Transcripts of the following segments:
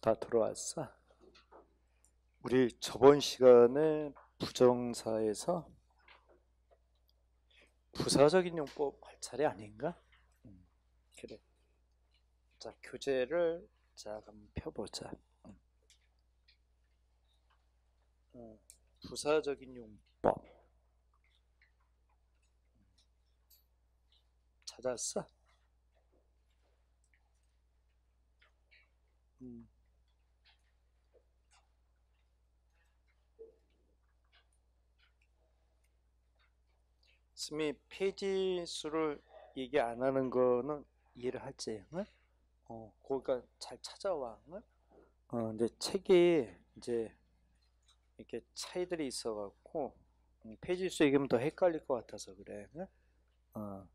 다 들어왔어? 우리 저번 시간에 부정사에서 부사적인 용법 할 차례 아닌가? 음, 그래. 자, 교재를 자, 한번 펴보자. 음, 어, 부사적인 용법. 찾았어? 음. 스미 페이지 수를 얘기 안 하는 거는 이해를 할지. 응? 어, 그러니까 잘 찾아와. 응? 어, 이제 책이 이제 이렇게 차이들이 있어갖고 페이지 음, 수 얘기하면 더 헷갈릴 것 같아서 그래. 응? 어.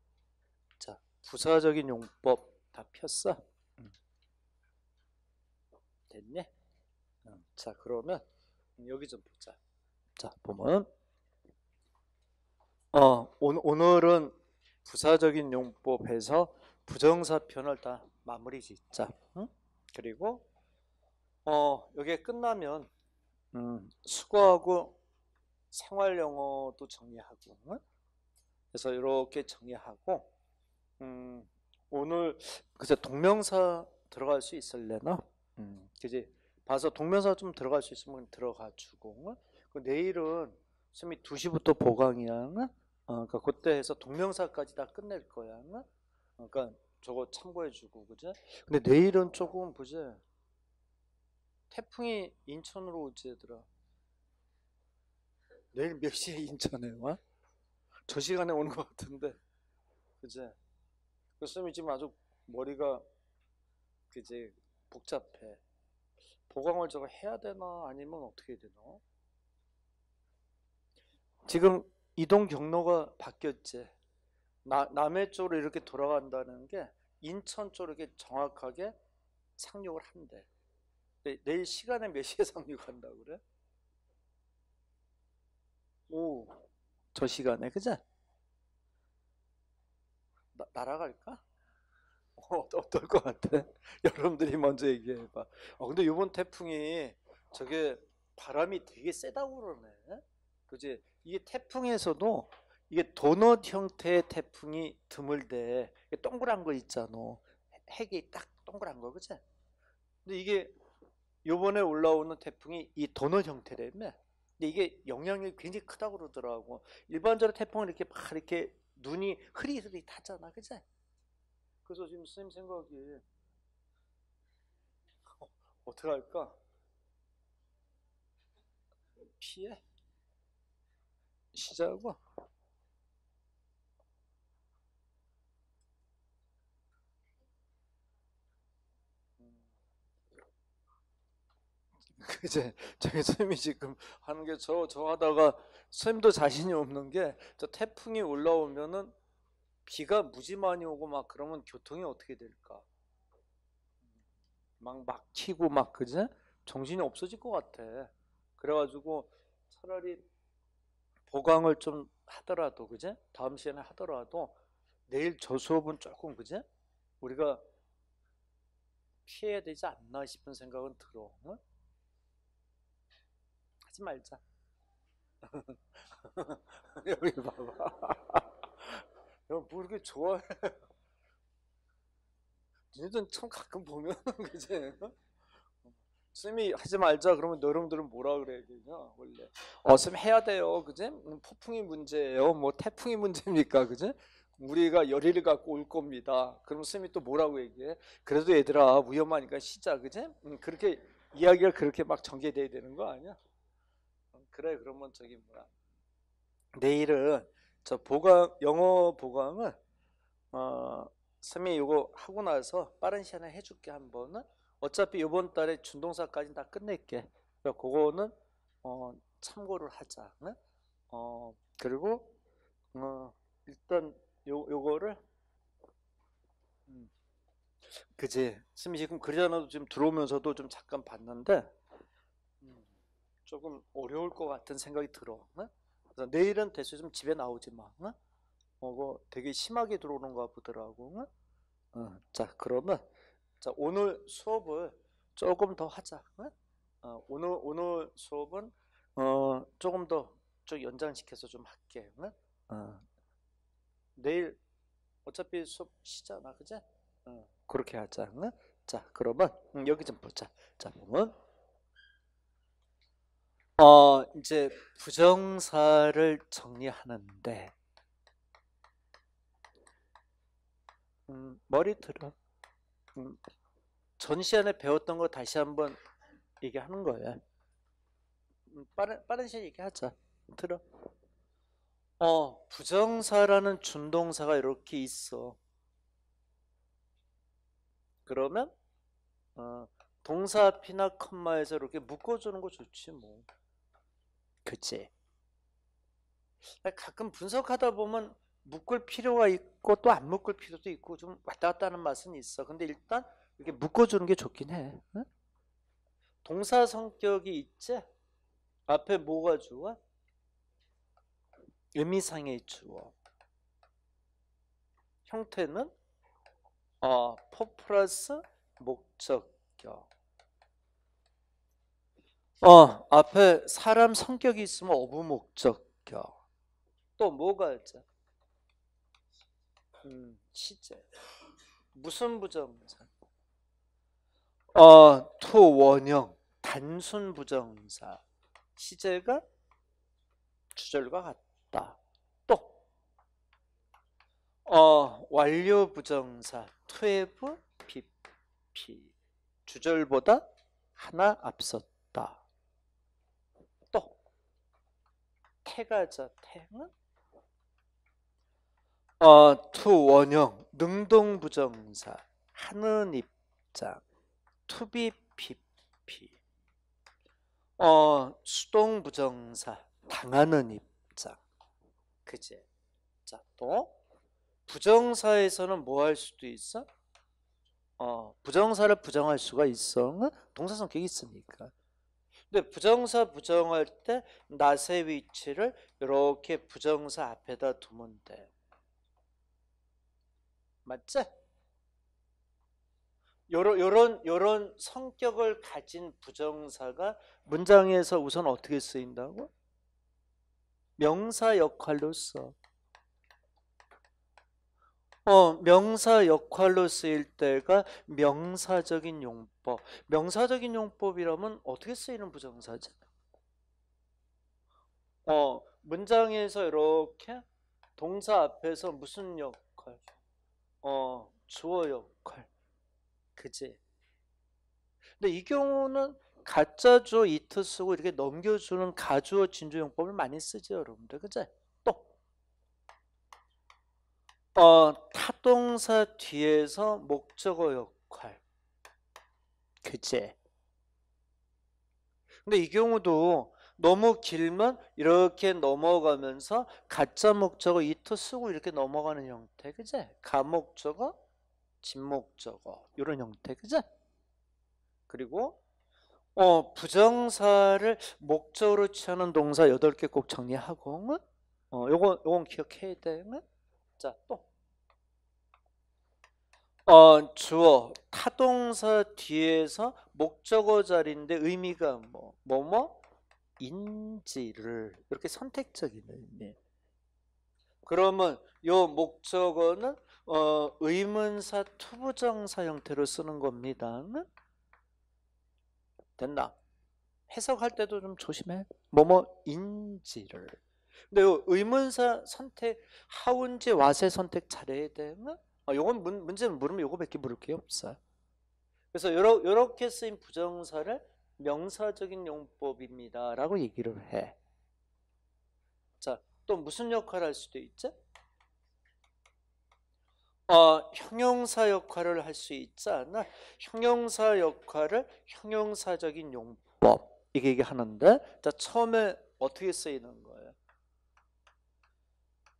자, 부사적인 용법 다 폈어? 음. 됐네? 어, 자, 그러면 여기 좀 보자. 자, 보면 어, 오늘은 부사적인 용법에서 부정사편을 다 마무리 짓자. 응? 그리고 어, 이게 끝나면 음, 수거하고 생활용어도 정리하고 응? 그래서 이렇게 정리하고 음, 오늘 그새 동명사 들어갈 수 있을래나? 음. 그지? 봐서 동명사 좀 들어갈 수 있으면 들어가 주고 응? 그 내일은 쌤이 2시부터 보강이야. 어, 그러니까 그때 해서 동명사까지 다 끝낼 거야. 어, 그러니까 저거 참고해주고 그제. 근데 내일은 조금 보제 태풍이 인천으로 오지 얘들아. 내일 몇 시에 인천에 와? 저 시간에 오는 것 같은데 그제. 그 쌤이 지금 아주 머리가 그제 복잡해. 보강을 저거 해야 되나 아니면 어떻게 해야 되나? 지금 이동 경로가 바뀌었지. 나, 남해 쪽으로 이렇게 돌아간다는 게 인천 쪽으로 이렇게 정확하게 상륙을 한대. 내일 시간에 몇 시에 상륙한다고 그래? 오, 저 시간에, 그제? 나, 날아갈까? 어, 어떨 것 같아? 여러분들이 먼저 얘기해봐. 어, 근데 이번 태풍이 저게 바람이 되게 세다고 그러네. 그지? 이게 태풍에서도 이게 도넛 형태의 태풍이 드물 때 동그란 거 있잖아. 핵이 딱 동그란 거 그치? 근데 이게 요번에 올라오는 태풍이 이 도넛 형태라며 근데 이게 영향이 굉장히 크다고 그러더라고. 일반적으로 태풍은 이렇게 막 이렇게 눈이 흐리흐리하잖아 그치? 그래서 지금 선생님 생각이 어, 어떻게 할까? 피해? 시작하고 음. 그제 저기 쌤이 지금 하는 게 저저 저 하다가 쌤도 자신이 없는 게 저 태풍이 올라오면은 비가 무지 많이 오고 막 그러면 교통이 어떻게 될까? 막 막히고 막 그제 정신이 없어질 것 같아. 그래가지고 차라리 보강을 좀 하더라도 그제 다음 시간에 하더라도 내일 저 수업은 조금 그제 우리가 피해야 되지 않나 싶은 생각은 들어. 응? 하지 말자. 여기 봐봐. 야뭐 이렇게 좋아해? 니들 참 가끔 보면 그제. 쌤이 하지 말자 그러면 여러분들은 뭐라 그래야 되냐 원래 어쌤 스 아. 해야 돼요 그지 음, 폭풍이 문제예요 뭐 태풍이 문제입니까 그지 우리가 열의를 갖고 올 겁니다 그럼 쌤이 또 뭐라고 얘기해 그래도 얘들아 위험하니까 쉬자 그지 음, 그렇게 이야기가 그렇게 막 전개돼야 되는 거 아니야 어, 그래 그러면 저기 뭐야 내일은 저 보강 영어 보강은 어 쌤이 이거 하고 나서 빠른 시간에 해줄게 한 번은 어차피 이번 달에 준동사까지 다 끝낼게. 그거는 어, 참고를 하자. 네? 어, 그리고 어, 일단 요 요거를 음, 그지. 지금 그러잖아도 지금 들어오면서도 좀 잠깐 봤는데 음, 조금 어려울 것 같은 생각이 들어. 네? 그래서 내일은 대수 좀 집에 나오지 마. 네? 어, 되게 심하게 들어오는 가 보더라고. 네? 어, 자 그러면. 자, 오늘 수업을 조금 더 하자. 어, 오늘 오늘 수업은 어, 조금 더좀 연장시켜서 좀 할게. 어. 내일 어차피 수업 쉬잖아, 그제? 어, 그렇게 하자. 응? 자, 그러면 응, 여기 좀 보자. 자, 보면 어 이제 부정사를 정리하는데 음, 머리 들어. 전 시간에 배웠던 거 다시 한번 얘기하는 거예요. 음, 빠른 빠른 시간 에 얘기하자. 들어. 어, 부정사라는 준동사가 이렇게 있어. 그러면 어, 동사 앞이나 컴마에서 이렇게 묶어주는 거 좋지 뭐. 그치? 가끔 분석하다 보면 묶을 필요가 있고 또 안 묶을 필요도 있고 좀 왔다 갔다 하는 맛은 있어. 근데 일단 이렇게 묶어주는 게 좋긴 해. 동사 성격이 있지? 앞에 뭐가 주어? 의미상의 주어. 형태는 어, 포플러스 목적격. 어, 앞에 사람 성격이 있으면 어부 목적격. 또 뭐가 있죠? 음, 시제. 무슨 부정사? 어, 투원형 단순 부정사. 시제가 주절과 같다. 또 어, 완료 부정사 투에브 비피 주절보다 하나 앞섰다. 또 태가자 태는 어, 투원형 능동부정사 하는 입장 투비 피피 어 수동부정사 당하는 입장 그지 자또 부정사에서는 뭐 할 수도 있어 어 부정사를 부정할 수가 있어 동사성격이 있으니까 근데 부정사 부정할 때 낫의 위치를 이렇게 부정사 앞에다 두면 돼요 맞지? 요런 요런 요런 성격을 가진 부정사가 문장에서 우선 어떻게 쓰인다고? 명사 역할로써 어, 명사 역할로 쓰일 때가 명사적인 용법. 명사적인 용법이라면 어떻게 쓰이는 부정사지? 어, 문장에서 이렇게 동사 앞에서 무슨 역할? 어, 주어 역할. 그지? 근데 이 경우는 가짜 주어 이트 쓰고 이렇게 넘겨주는 가주어 진주용법을 많이 쓰죠, 여러분들. 그지? 또. 어, 타동사 뒤에서 목적어 역할. 그지? 근데 이 경우도 너무 길면 이렇게 넘어가면서 가짜 목적어 이토 쓰고 이렇게 넘어가는 형태 그제 가목적어 진목적어 이런 형태 그제 그리고 어 부정사를 목적으로 취하는 동사 8개 꼭 정리하고 어요거 요건 기억해야 되 응? 자또 어, 주어 타동사 뒤에서 목적어 자리인데 의미가 뭐 뭐뭐 인지를 이렇게 선택적인 의미. 그러면 요 목적어는 어, 의문사 투부정사 형태로 쓰는 겁니다. 된다. 해석할 때도 좀 조심해. 뭐뭐 인지를. 근데 요 의문사 선택 하운지 와세 선택 잘해야 되면 어, 아, 요건 문, 문제는 물으면 요거밖에 물을 게 없어요. 그래서 요러, 요렇게 쓰인 부정사를 명사적인 용법입니다. 라고 얘기를 해. 자, 또 무슨 역할을 할 수도 있지? 어, 형용사 역할을 할 수 있지 않아? 형용사 역할을 형용사적인 용법 이게 얘기하는데 자 처음에 어떻게 쓰이는 거예요?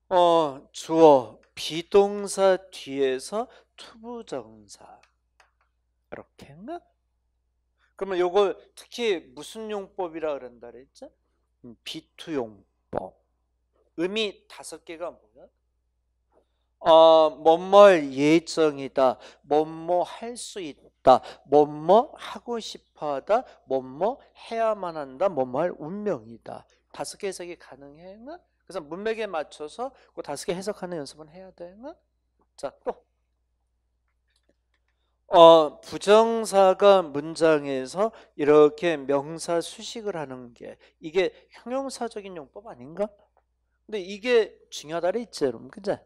어, 주어 비동사 뒤에서 투부정사 이렇게 그러면 요거 특히 무슨 용법이라 그런다 그랬죠? 음, 비투용법. 의미 다섯 개가 뭐야? 어, 뭐뭘 예정이다. 뭐뭐 할 수 있다. 뭐뭐 하고 싶어 하다. 뭐뭐 해야만 한다. 뭐뭐 할 운명이다. 다섯 개 해석이 가능해? 그래서 문맥에 맞춰서 그 다섯 개 해석하는 연습은 해야 되나? 자, 또 어, 부정사가 문장에서 이렇게 명사 수식을 하는 게 이게 형용사적인 용법 아닌가? 근데 이게 중요하다래 있지 여러분 그죠?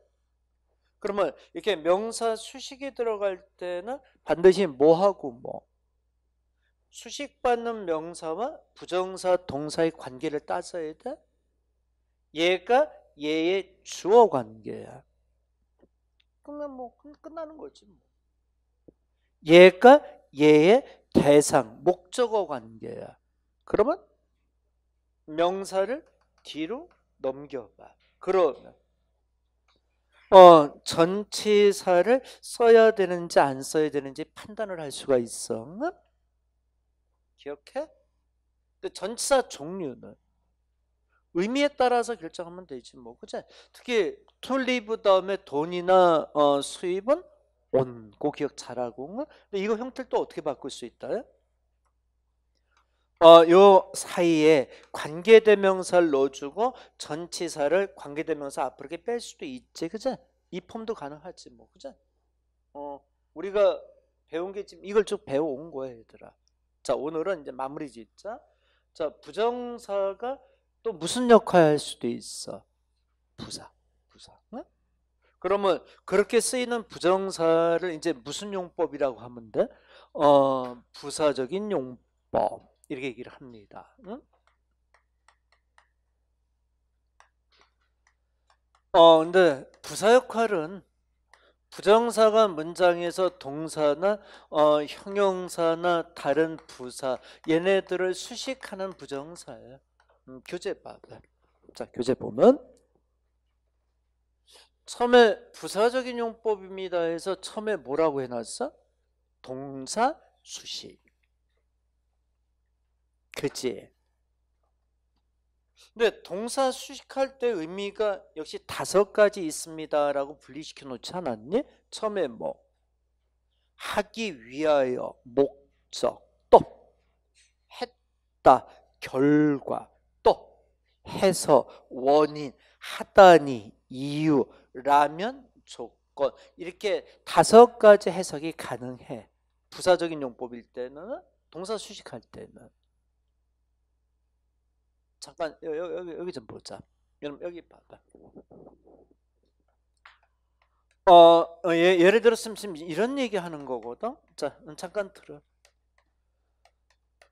그러면 이렇게 명사 수식이 들어갈 때는 반드시 뭐하고 뭐 수식받는 명사와 부정사 동사의 관계를 따져야 돼? 얘가 얘의 주어 관계야 그러면 뭐 끝나는 거지 뭐. 얘가 얘의 대상, 목적어 관계야. 그러면 명사를 뒤로 넘겨봐. 그러면 어, 전치사를 써야 되는지 안 써야 되는지 판단을 할 수가 있어. 기억해? 근데 그 전치사 종류는 의미에 따라서 결정하면 되지 뭐. 그치? 특히 툴리브 다음에 돈이나 어, 수입은 온, 고 기억 잘하고. 근데 이거 형태를 또 어떻게 바꿀 수 있다? 어, 요 사이에 관계대명사를 넣어주고 전치사를 관계대명사 앞으로 이렇게 뺄 수도 있지, 그죠? 이 폼도 가능하지, 뭐, 그죠? 어, 우리가 배운 게 지금 이걸 쭉 배워온 거야, 얘들아. 자, 오늘은 이제 마무리 짓자. 자, 부정사가 또 무슨 역할을 할 수도 있어? 부사. 그러면 그렇게 쓰이는 부정사를 이제 무슨 용법이라고 하면 돼? 어, 부사적인 용법 이렇게 얘기를 합니다. 응? 어, 근데 부사 역할은 부정사가 문장에서 동사나 어, 형용사나 다른 부사 얘네들을 수식하는 부정사예요. 음, 교재 봐봐. 자, 교재 보면 처음에 부사적인 용법입니다 해서 처음에 뭐라고 해놨어? 동사 수식. 그치? 근데 동사 수식할 때 의미가 역시 다섯 가지 있습니다라고 분리시켜 놓지 않았니? 처음에 뭐? 하기 위하여, 목적, 또 했다, 결과, 또 해서, 원인, 하다니, 이유, 라면 조건 이렇게 다섯 가지 해석이 가능해. 부사적인 용법일 때는 동사 수식할 때는 잠깐 여기 여기, 여기 좀 보자. 여러분 여기 봐봐. 어, 어 예, 를 들었으면 지금 이런 얘기 하는 거거든. 자 음, 잠깐 들어.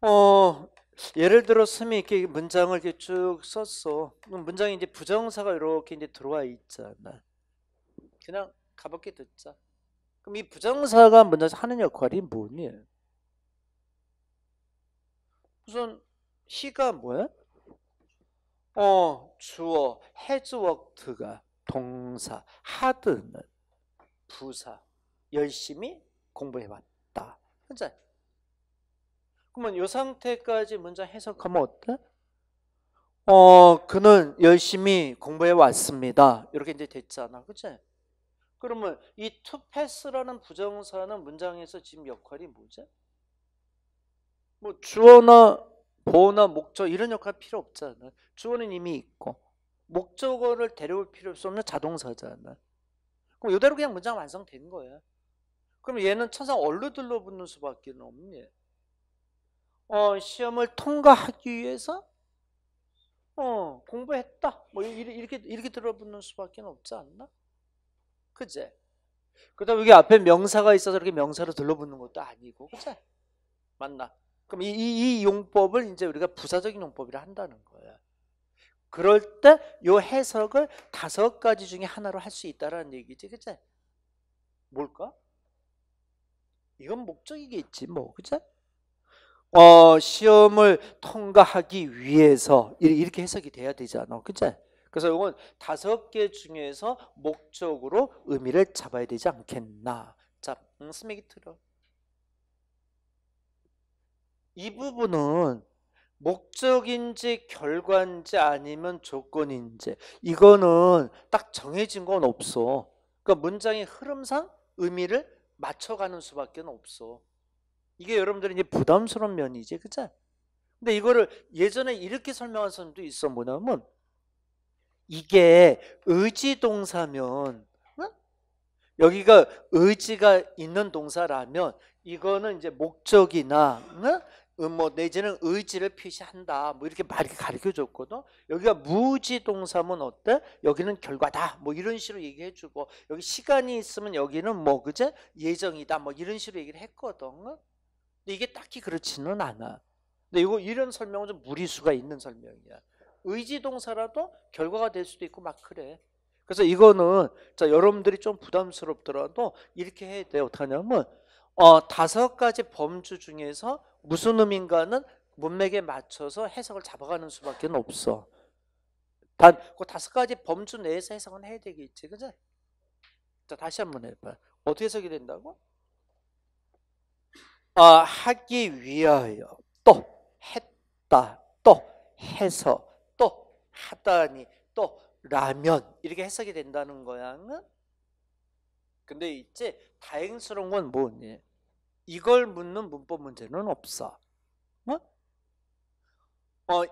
어 예를 들었으면 이렇게 문장을 이렇게 쭉 썼어. 문장에 이제 부정사가 이렇게 이제 들어와 있잖아. 그냥 가볍게 듣자. 그럼 이 부장사가 먼저 하는 역할이 뭐니? 우선 시가 뭐야? 어, 주어, 해즈워크가 동사, 하드는 부사. 열심히 공부해왔다. 그죠? 그러면 이 상태까지 먼저 해석하면 어때? 어, 그는 열심히 공부해왔습니다. 이렇게 이제 됐잖아. 그치? 그러면 이 to pass라는 부정사는 문장에서 지금 역할이 뭐죠? 뭐 주어나 보어나 목적 이런 역할 필요 없잖아. 주어는 이미 있고 목적어를 데려올 필요 없는 자동사잖아. 그럼 이대로 그냥 문장 완성된 거야. 그럼 얘는 천상 얼루들로 붙는 수밖에 없니? 어, 시험을 통과하기 위해서 어, 공부했다. 뭐 이렇게 이렇게 들어붙는 수밖에 없지 않나? 그치 그다음 여기 앞에 명사가 있어서 이렇게 명사로 들러붙는 것도 아니고, 그제? 맞나? 그럼 이, 이, 이 용법을 이제 우리가 부사적인 용법이라 한다는 거예요. 그럴 때 요 해석을 다섯 가지 중에 하나로 할 수 있다라는 얘기지, 그제? 뭘까? 이건 목적이겠지, 뭐, 그제? 어, 시험을 통과하기 위해서 이렇게 해석이 돼야 되잖아, 그제? 그래서 이건 다섯 개 중에서 목적으로 의미를 잡아야 되지 않겠나. 자, 음, 스맥이 틀어. 이 부분은 목적인지 결과인지 아니면 조건인지 이거는 딱 정해진 건 없어. 그러니까 문장의 흐름상 의미를 맞춰가는 수밖에 없어. 이게 여러분들이 이제 부담스러운 면이지, 그죠? 근데 이거를 예전에 이렇게 설명한 선도 있어 뭐냐면 이게 의지 동사면 여기가 의지가 있는 동사라면 이거는 이제 목적이나 음모 뭐 내지는 의지를 표시한다. 뭐 이렇게 말이 가르쳐 줬거든. 여기가 무지 동사면 어때? 여기는 결과다. 뭐 이런 식으로 얘기해 주고 여기 시간이 있으면 여기는 뭐 그제 예정이다. 뭐 이런 식으로 얘기를 했거든. 근데 이게 딱히 그렇지는 않아. 근데 이거 이런 설명은 좀 무리수가 있는 설명이야. 의지동사라도 결과가 될 수도 있고 막 그래. 그래서 이거는 자 여러분들이 좀 부담스럽더라도 이렇게 해야 돼요. 어떻냐면 어, 다섯 가지 범주 중에서 무슨 의미인가는 문맥에 맞춰서 해석을 잡아가는 수밖에 없어. 단, 그 다섯 가지 범주 내에서 해석은 해야 되겠지, 그죠? 자, 다시 한번 해봐. 어떻게 해석이 된다고? 아, 하기 위하여 또 했다 또 해서 하다니 또 라면 이렇게 해석이 된다는 거야. 근데 이제 다행스러운 건 뭐니? 이걸 묻는 문법 문제는 없어. 어? 어,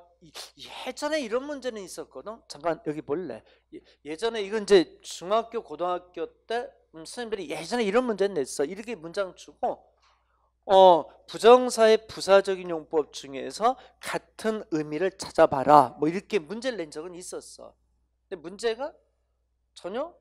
예전에 이런 문제는 있었거든. 잠깐 여기 볼래. 예, 예전에 이건 이제 중학교 고등학교 때 음, 선생님들이 예전에 이런 문제 냈어. 이렇게 문장 주고 어, 부정사의 부사적인 용법 중에서 같은 의미를 찾아봐라 뭐 이렇게 문제를 낸 적은 있었어 근데 문제가 전혀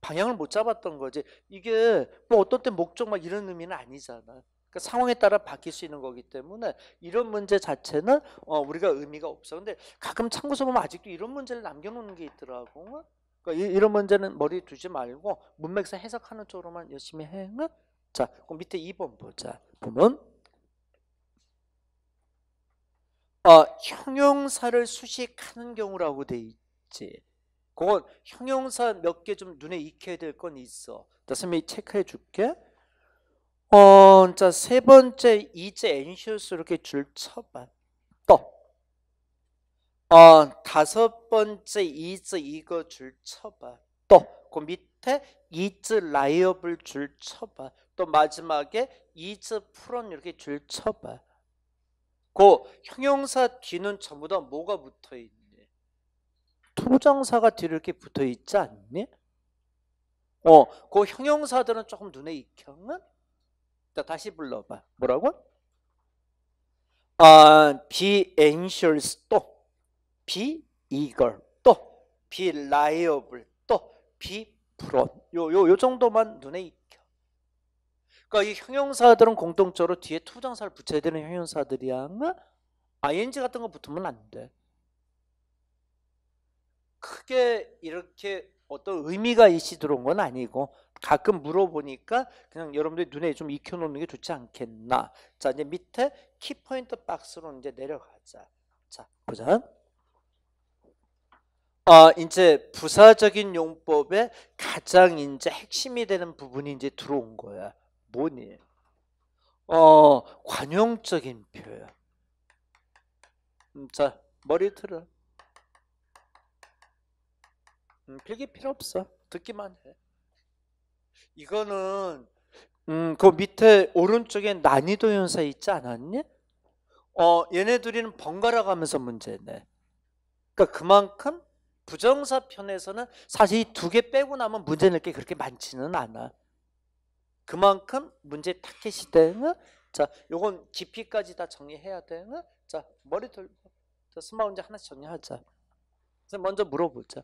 방향을 못 잡았던 거지 이게 뭐 어떤 때 목적 막 이런 의미는 아니잖아 그러니까 상황에 따라 바뀔 수 있는 거기 때문에 이런 문제 자체는 어, 우리가 의미가 없어 근데 가끔 참고서 보면 아직도 이런 문제를 남겨놓는 게 있더라고 그러니까 이, 이런 문제는 머리 두지 말고 문맥상 해석하는 쪽으로만 열심히 해 응? 자, 그럼 밑에 2번 보자. 보면 어, 형용사를 수식하는 경우라고 돼 있지. 그건 형용사 몇 개 좀 눈에 익혀야 될 건 있어. 나선이 체크해 줄게. 어, 자, 세 번째 이제 엔시오스 이렇게 줄 쳐봐. 또. 어, 다섯 번째 이즈 이거 줄 쳐봐. 또. 그 밑에 이즈 라이업을 줄 쳐봐. 또 마지막에 is from 이렇게 줄 쳐봐. 그 형용사 뒤는 전부 다 뭐가 붙어 있니? 투정사가 뒤를 이렇게 붙어 있지 않니? 어, 그 형용사들은 조금 눈에 익혀은 자, 다시 불러봐. 뭐라고? 아, be anxious 또, be eager 또, be liable 또, be prone. 요, 요, 요 정도만 눈에 익혀. 그러니까 이 형용사들은 공동적으로 뒤에 투정사를 붙여야 되는 형용사들이야. ing 같은 거 붙으면 안 돼. 크게 이렇게 어떤 의미가 있시들어온 건 아니고 가끔 물어보니까 그냥 여러분들 눈에 좀 익혀놓는 게 좋지 않겠나. 자 이제 밑에 키포인트 박스로 이제 내려가자. 자 보자. 아 이제 부사적인 용법의 가장 이제 핵심이 되는 부분이 이제 들어온 거야. 뭐니? 어, 관용적인 표현. 음, 자, 머리 틀어 음, 필기 필요 없어. 듣기만 해. 이거는 음, 그 밑에 오른쪽에 난이도 연사 있지 않았니? 어, 얘네 둘이는 번갈아 가면서 문제네. 그러니까 그만큼 부정사 편에서는 사실 이 두 개 빼고 나면 문제 낼게 그렇게 많지는 않아. 그만큼 문제 타켓이 되는 자, 요건 깊이까지 다 정리해야 되는 자, 머리 돌고 자, 스마 문제 하나씩 정리하자. 먼저 물어보자.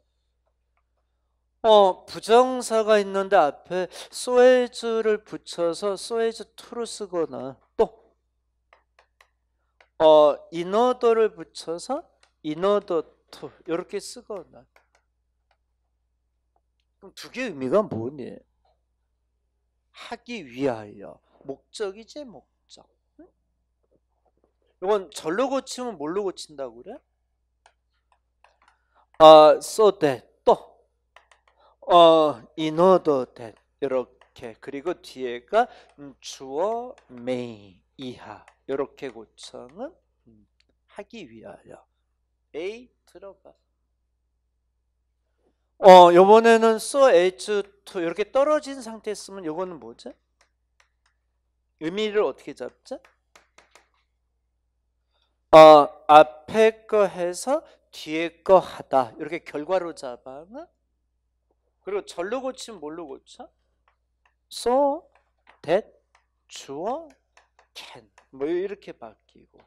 어, 부정사가 있는데 앞에 소에즈를 붙여서 소에즈 투를 쓰거나 또 어, 인어더를 붙여서 인어더 투 이렇게 쓰거나 그럼 두 개의 의미가 뭐니? 하기 위하여 목적이지 목적 응? 이건 절로 고치면 뭘로 고친다고 그래? 아, so that 또 어, in order that 이렇게 그리고 뒤에가 음, 주어 may 이하 이렇게 고청은 음, 하기 위하여 A 들어가 어 요번에는 so as 이렇게 떨어진 상태였으면 이거는 뭐죠? 의미를 어떻게 잡죠? 어, 앞에 거 해서 뒤에 거 하다 이렇게 결과로 잡아나 그리고 절로 고치면 뭘로 고쳐? so, that, 주어, can 뭐 이렇게 바뀌고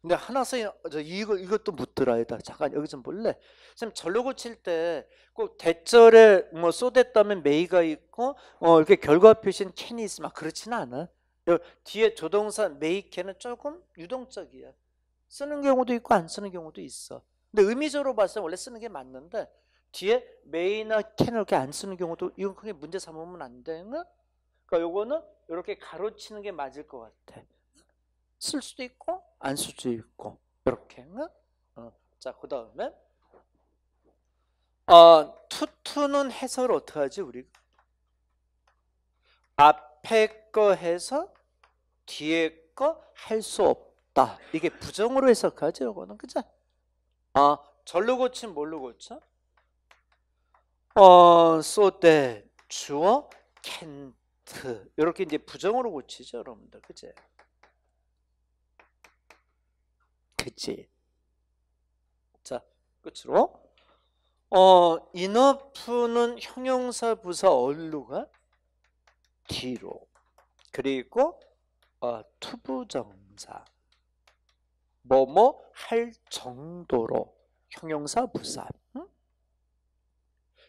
근데 하나서의 이거 이것도 묻더라이다. 잠깐 여기 좀 볼래? 선생님 전로고 칠때 꼭 대절에 뭐쏟았다면 메이가 있고 어 이렇게 결과 표시는 캔이 있으면 그렇지는 않아. 뒤에 조동사 메이캔은 조금 유동적이야. 쓰는 경우도 있고 안 쓰는 경우도 있어. 근데 의미적으로 봤을 때 원래 쓰는 게 맞는데 뒤에 메이나 캔을 이렇게 안 쓰는 경우도 이건 크게 문제 삼으면 안 되는. 그러니까 요거는 이렇게 가로치는 게 맞을 것 같아. 쓸 수도 있고 안 쓸 수도 있고 이렇게 어. 자그 다음에 어, 투투는 해석 어떻게 하지 우리 앞에 거 해서 뒤에 거 할 수 없다 이게 부정으로 해석하지 이거는 그죠? 아 절로 고친 뭘로 고쳐? 어, 쏘대 주어 캔트 이렇게 이제 부정으로 고치죠 여러분들 그치? 그치? 자, 끝으로 어, 인어푸는 형용사 부사 얼루가 뒤로 그리고 어, 투부정사 뭐뭐 할 정도로 형용사 부사 응?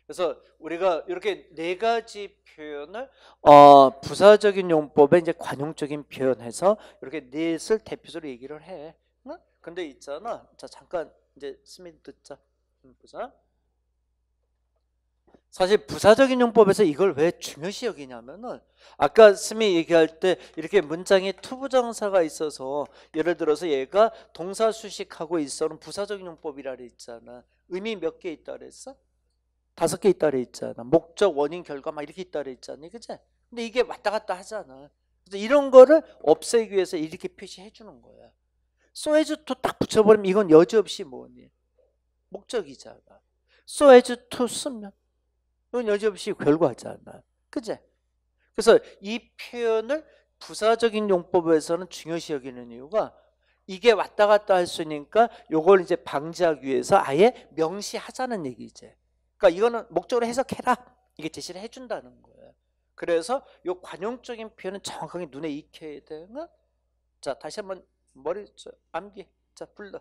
그래서 우리가 이렇게 네 가지 표현을 어, 부사적인 용법에 이제 관용적인 표현해서 이렇게 넷을 대표적으로 얘기를 해 근데 있잖아. 자, 잠깐 이제 스미드 듣자. 부자 음, 사실 부사적인 용법에서 이걸 왜 중요시 여기냐면은 아까 스미 얘기할 때 이렇게 문장에 투부정사가 있어서 예를 들어서 얘가 동사 수식하고 있어는 부사적인 용법이라 그랬잖아. 의미 몇 개 있다 그랬어? 다섯 개 있다 그랬잖아. 목적, 원인, 결과 막 이렇게 있다 그랬잖니. 그제? 근데 이게 왔다 갔다 하잖아. 그래서 이런 거를 없애기 위해서 이렇게 표시해 주는 거야. 소에즈 투딱 붙여버리면 이건 여지없이 뭐니? 목적이잖아. 소에즈 투 쓰면 이건 여지없이 결과잖아. 그제? 그래서 이 표현을 부사적인 용법에서는 중요시 여기는 이유가 이게 왔다 갔다 할수니까 요걸 이제 방지하기 위해서 아예 명시하자는 얘기지. 그러니까 이거는 목적으로 해석해라. 이게 제시를 해준다는 거예요. 그래서 요 관용적인 표현은 정확하게 눈에 익혀야 되는 자 다시 한번 머리 저 암기 자 불러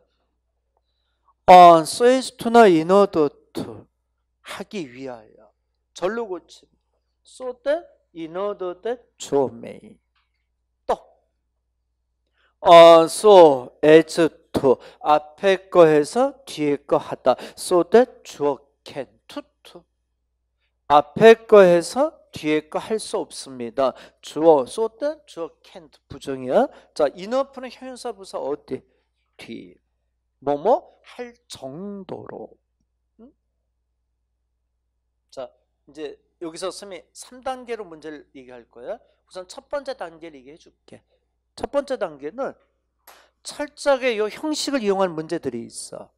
어 소에스투나 이너도투 하기 위하여 절로 고침 소때 이너도때 조메이 또어 소에즈투 앞에 거 해서 뒤에 거 하다 소때 주어 캔투투 앞에 거 해서 뒤에 거할수 없습니다. 주어 쏟든 주어 can't 부정이야. 자, enough는 형용사 부사 어디? 뒤. 뭐뭐 할 정도로. 자, 이제 여기서 쌤이 3단계로 문제를 얘기할 거야. 우선 첫 번째 단계를 얘기해 줄게. 첫 번째 단계는 철저하게 요 형식을 이용한 문제들이 있어.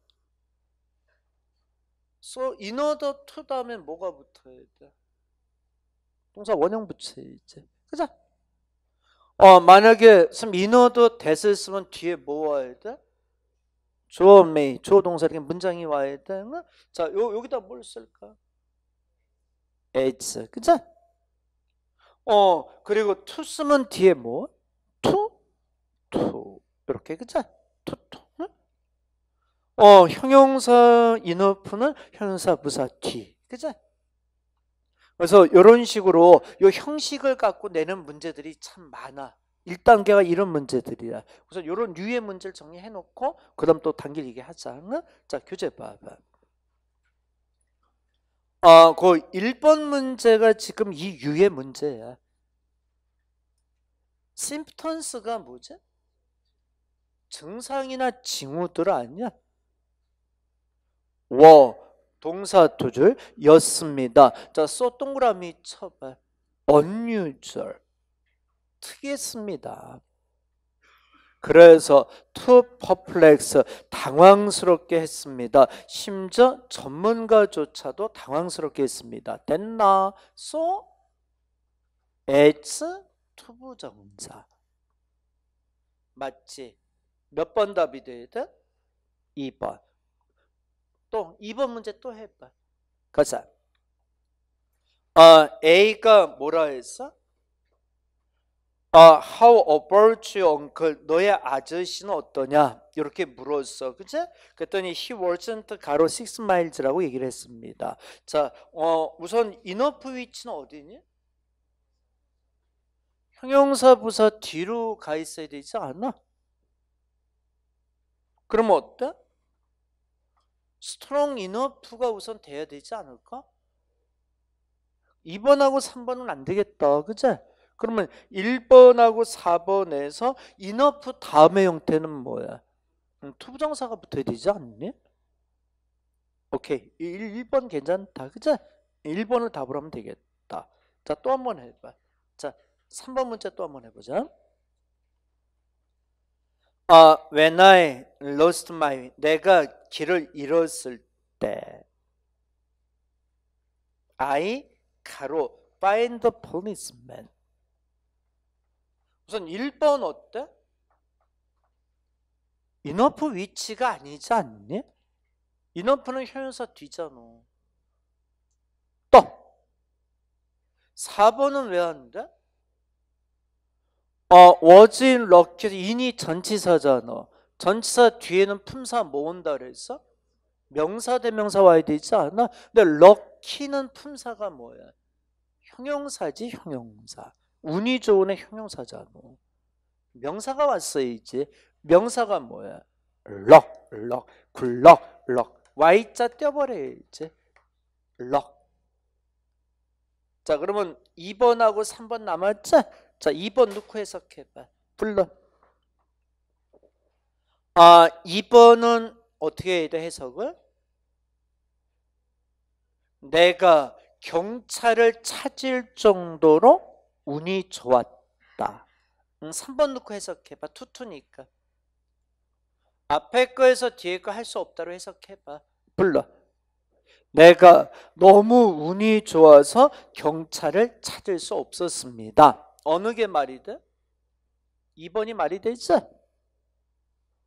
so in order to 다음에 뭐가 붙어야 돼? 동사 원형 붙이지. 그죠? 어, 만약에 지금 인어도 대을 쓰면 뒤에 뭐 와야 돼? 조메이, 조동사 이렇게 문장이 와야 돼. 자, 요, 여기다 뭘 쓸까? 에이츠, 그죠? 어, 그리고 투 쓰면 뒤에 뭐? 투? 투. 이렇게, 그죠? 투, 투. 응? 어, 형용사 인어프는 형용사 부사 뒤. 그죠? 그래서 이런 식으로 요 형식을 갖고 내는 문제들이 참 많아. 1단계가 이런 문제들이야. 그래서 이런 유의 문제를 정리해 놓고 그다음 또단길얘기 하자. 자, 교재 봐 봐. 아, 그 1번 문제가 지금 이 유의 문제야. 심프턴스가 뭐지? 증상이나 징후들 아니야? 워, 동사 두 줄였습니다. 자, 쏘동그라미 쳐봐. unusual. 특이했습니다. 그래서 to perplex 당황스럽게 했습니다. 심지어 전문가조차도 당황스럽게 했습니다. 됐나? so it's 투부정사 맞지? 몇번 답이 돼야 2번 또 2번 문제 또 해봐. 가자. 어, A가 뭐라 했어? 어, how about your uncle? 너의 아저씨는 어떠냐? 이렇게 물었어. 그치? 그랬더니 he wasn't 가로 6 miles라고 얘기를 했습니다. 자, 어, 우선 enough which는 어디니? 형용사 부사 뒤로 가 있어야 되지 않아? 그럼 어때? 스트롱 이너프가 우선 돼야 되지 않을까? 2번하고 3번은 안 되겠다. 그치? 그러면 1번하고 4번에서 이너프 다음의 형태는 뭐야? 음, 투부정사가 붙어야 되지 않니? 오케이. 1, 1번 괜찮다. 그치? 1번을 답을 하면 되겠다. 자, 또 한 번 해봐. 자, 3번 문제 또 한 번 해보자. Uh, when I lost my 내가 길을 잃었을 때 I 가로 find the policeman 우선 1번 어때? enough 위치가 아니지 않니? enough는 형용사 뒤잖아 또 4번은 왜 안 돼? 어, 워진 럭키에 인이 전치사잖아. 전치사 뒤에는 품사 모은다 그랬어? 명사 대명사 와야 되지 않아? 근데 럭키는 품사가 뭐야? 형용사지 형용사. 운이 좋은 애 형용사잖아. 명사가 왔어 이제. 명사가 뭐야? 럭, 럭, 굴럭, 럭. Y자 떼버려야제 럭. 자 그러면 2번하고 3번 남았지? 자, 2번 놓고 해석해봐. 불러. 아, 2번은 어떻게 해야 돼, 해석을? 내가 경찰을 찾을 정도로 운이 좋았다. 3번 놓고 해석해봐. 투투니까. 앞에 거에서 뒤에 거 할 수 없다로 해석해봐. 불러. 내가 너무 운이 좋아서 경찰을 찾을 수 없었습니다. 어느 게 말이 돼? 2번이 말이 돼 있어?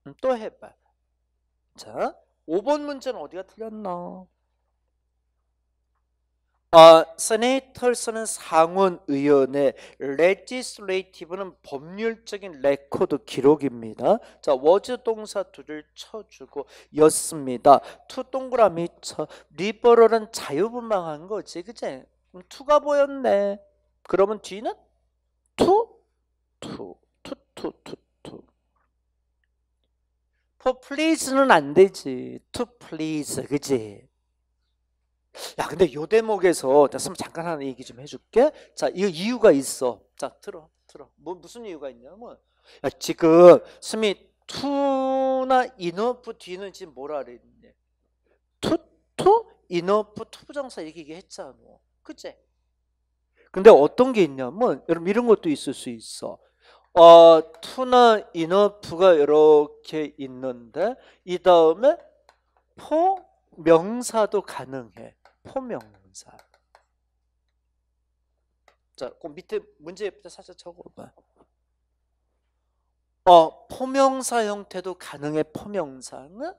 음, 또 해봐. 자, 5번 문제는 어디가 틀렸나? 어, 아, 세네이터스는 상원의원의 레지슬레이티브는 법률적인 레코드 기록입니다. 자, 워즈 동사 둘을 쳐주고 였습니다. 투 동그라미 쳐 리버럴은 자유분방한 거지, 그치? 음, 투가 보였네. 그러면 뒤는 투, 투, 투, 투, 투, 투. For please는 안 되지. To please, 그지? 야, 근데 요 대목에서 나 잠깐 하는 얘기 좀 해줄게. 자, 이 이유가 있어. 자, 틀어틀어뭐 무슨 이유가 있냐면, 야, 지금 스미 투나 이너프 뒤는 지금 뭐라 그랬니? 투, 투, 이너프 투부정사 얘기 했잖아. 그치? 근데 어떤 게 있냐면 여러분 이런 것도 있을 수 있어. 어, 투나 인어프가 이렇게 있는데 이 다음에 포명사도 가능해. 포명사. 자, 그 밑에 문제부터 살짝 적어봐. 어, 포명사 형태도 가능해. 포명사는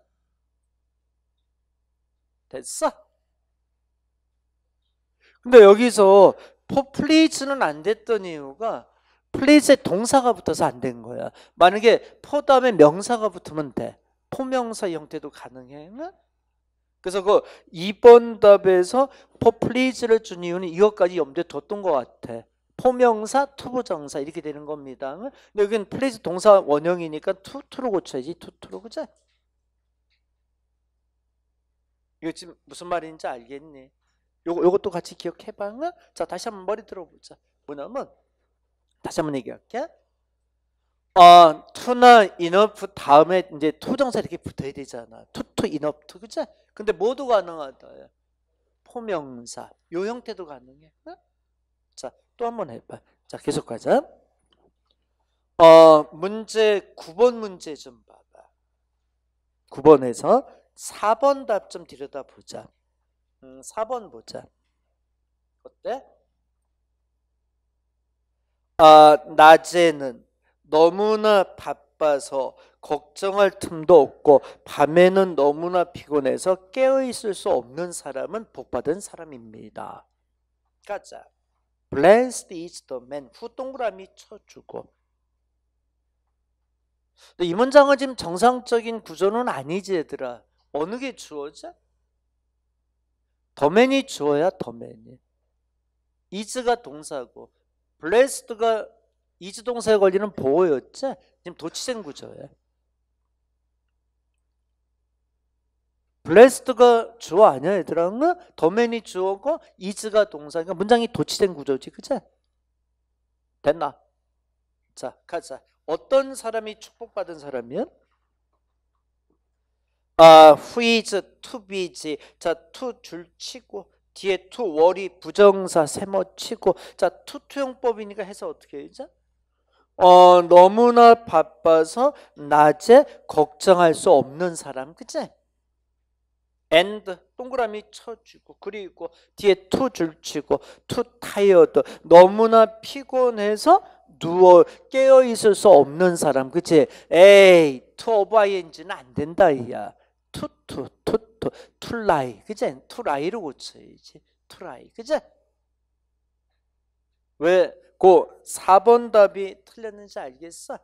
됐어. 근데 여기서 포플레이즈는 뭐 안 됐던 이유가 플레이즈에 동사가 붙어서 안 된 거야. 만약에 포 다음에 명사가 붙으면 돼. 포명사 형태도 가능해. 그래서 그 2번 답에서 포플레이즈를 준 이유는 이것까지 염두에 뒀던 것 같아. 포명사, 투부정사 이렇게 되는 겁니다. 근데 여기는 플레이즈 동사 원형이니까 투투로 고쳐야지. 투투로 그지 이거 지금 무슨 말인지 알겠니? 요거, 요것도 같이 기억해봐. 자, 다시 한번 머리 들어보자. 뭐냐면, 다시 한번 얘기할게. 어, 투나 인어프 다음에 이제 투정사 이렇게 붙어야 되잖아. 투투 인어프, 그치? 근데 모두 가능하다. 포명사. 요 형태도 가능해. 응? 자, 또 한번 해봐. 자, 계속 가자. 어, 문제 9번 문제 좀 봐봐. 9번에서 4번 답 좀 들여다보자. 음, 4번 보자. 어때? 아, 낮에는 너무나 바빠서 걱정할 틈도 없고 밤에는 너무나 피곤해서 깨어있을 수 없는 사람은 복받은 사람입니다. 가자. Blessed is the man. 후 동그라미 쳐주고. 이 문장은 지금 정상적인 구조는 아니지 얘들아. 어느 게 주어져? 도맨이 주어야 도맨이 이즈가 동사고 블레스드가 이즈 동사에 걸리는 보호였지. 지금 도치된 구조예요. 블레스드가 주어 아니야 얘들아? 도맨이 주어고 이즈가 동사니까 그러니까 문장이 도치된 구조지 그치? 됐나? 자 가자 어떤 사람이 축복받은 사람이야? 아, 후이즈 투비지 자투 줄치고 뒤에 투 월이 부정사 세모치고 자 투투용법이니까 해서 어떻게 해요? 어 너무나 바빠서 낮에 걱정할 수 없는 사람 그치? and 동그라미 쳐주고 그리고 뒤에 투 줄치고 투 타이어드 너무나 피곤해서 누워 깨어 있을 수 없는 사람 그치? 에이 투 오브 ing는 안 된다 이야 투투 투투 툴라이 그제 툴라이로 고쳐야지 툴라이 그제 왜고 4번 답이 틀렸는지 알겠어?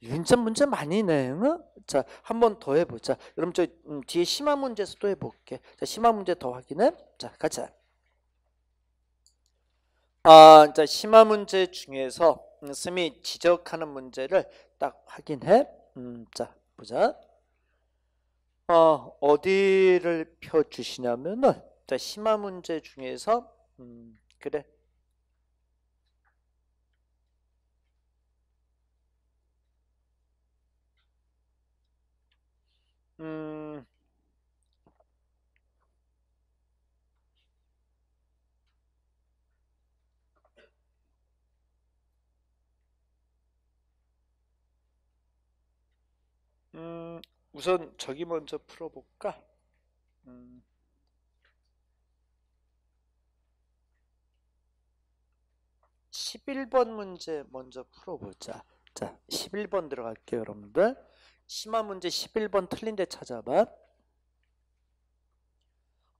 윤전 문제 많이 내요. 자, 한 번 더 해보자. 여러분 저 음, 뒤에 심화 문제에서 또 해볼게. 자, 심화 문제 더 확인해. 자, 가자. 아, 자, 심화 문제 중에서 음, 스미 지적하는 문제를 딱 확인해. 음, 자, 보자. 어, 어디를 펴주시냐면은, 자, 심화 문제 중에서, 음, 그래. 음, 음, 우선 저기 먼저 풀어볼까? 음. 1일번 문제 먼저 풀어보자. 자, 1일번 들어갈게요, 여러분들. 심화 문제 1 1번 틀린 데 찾아봐.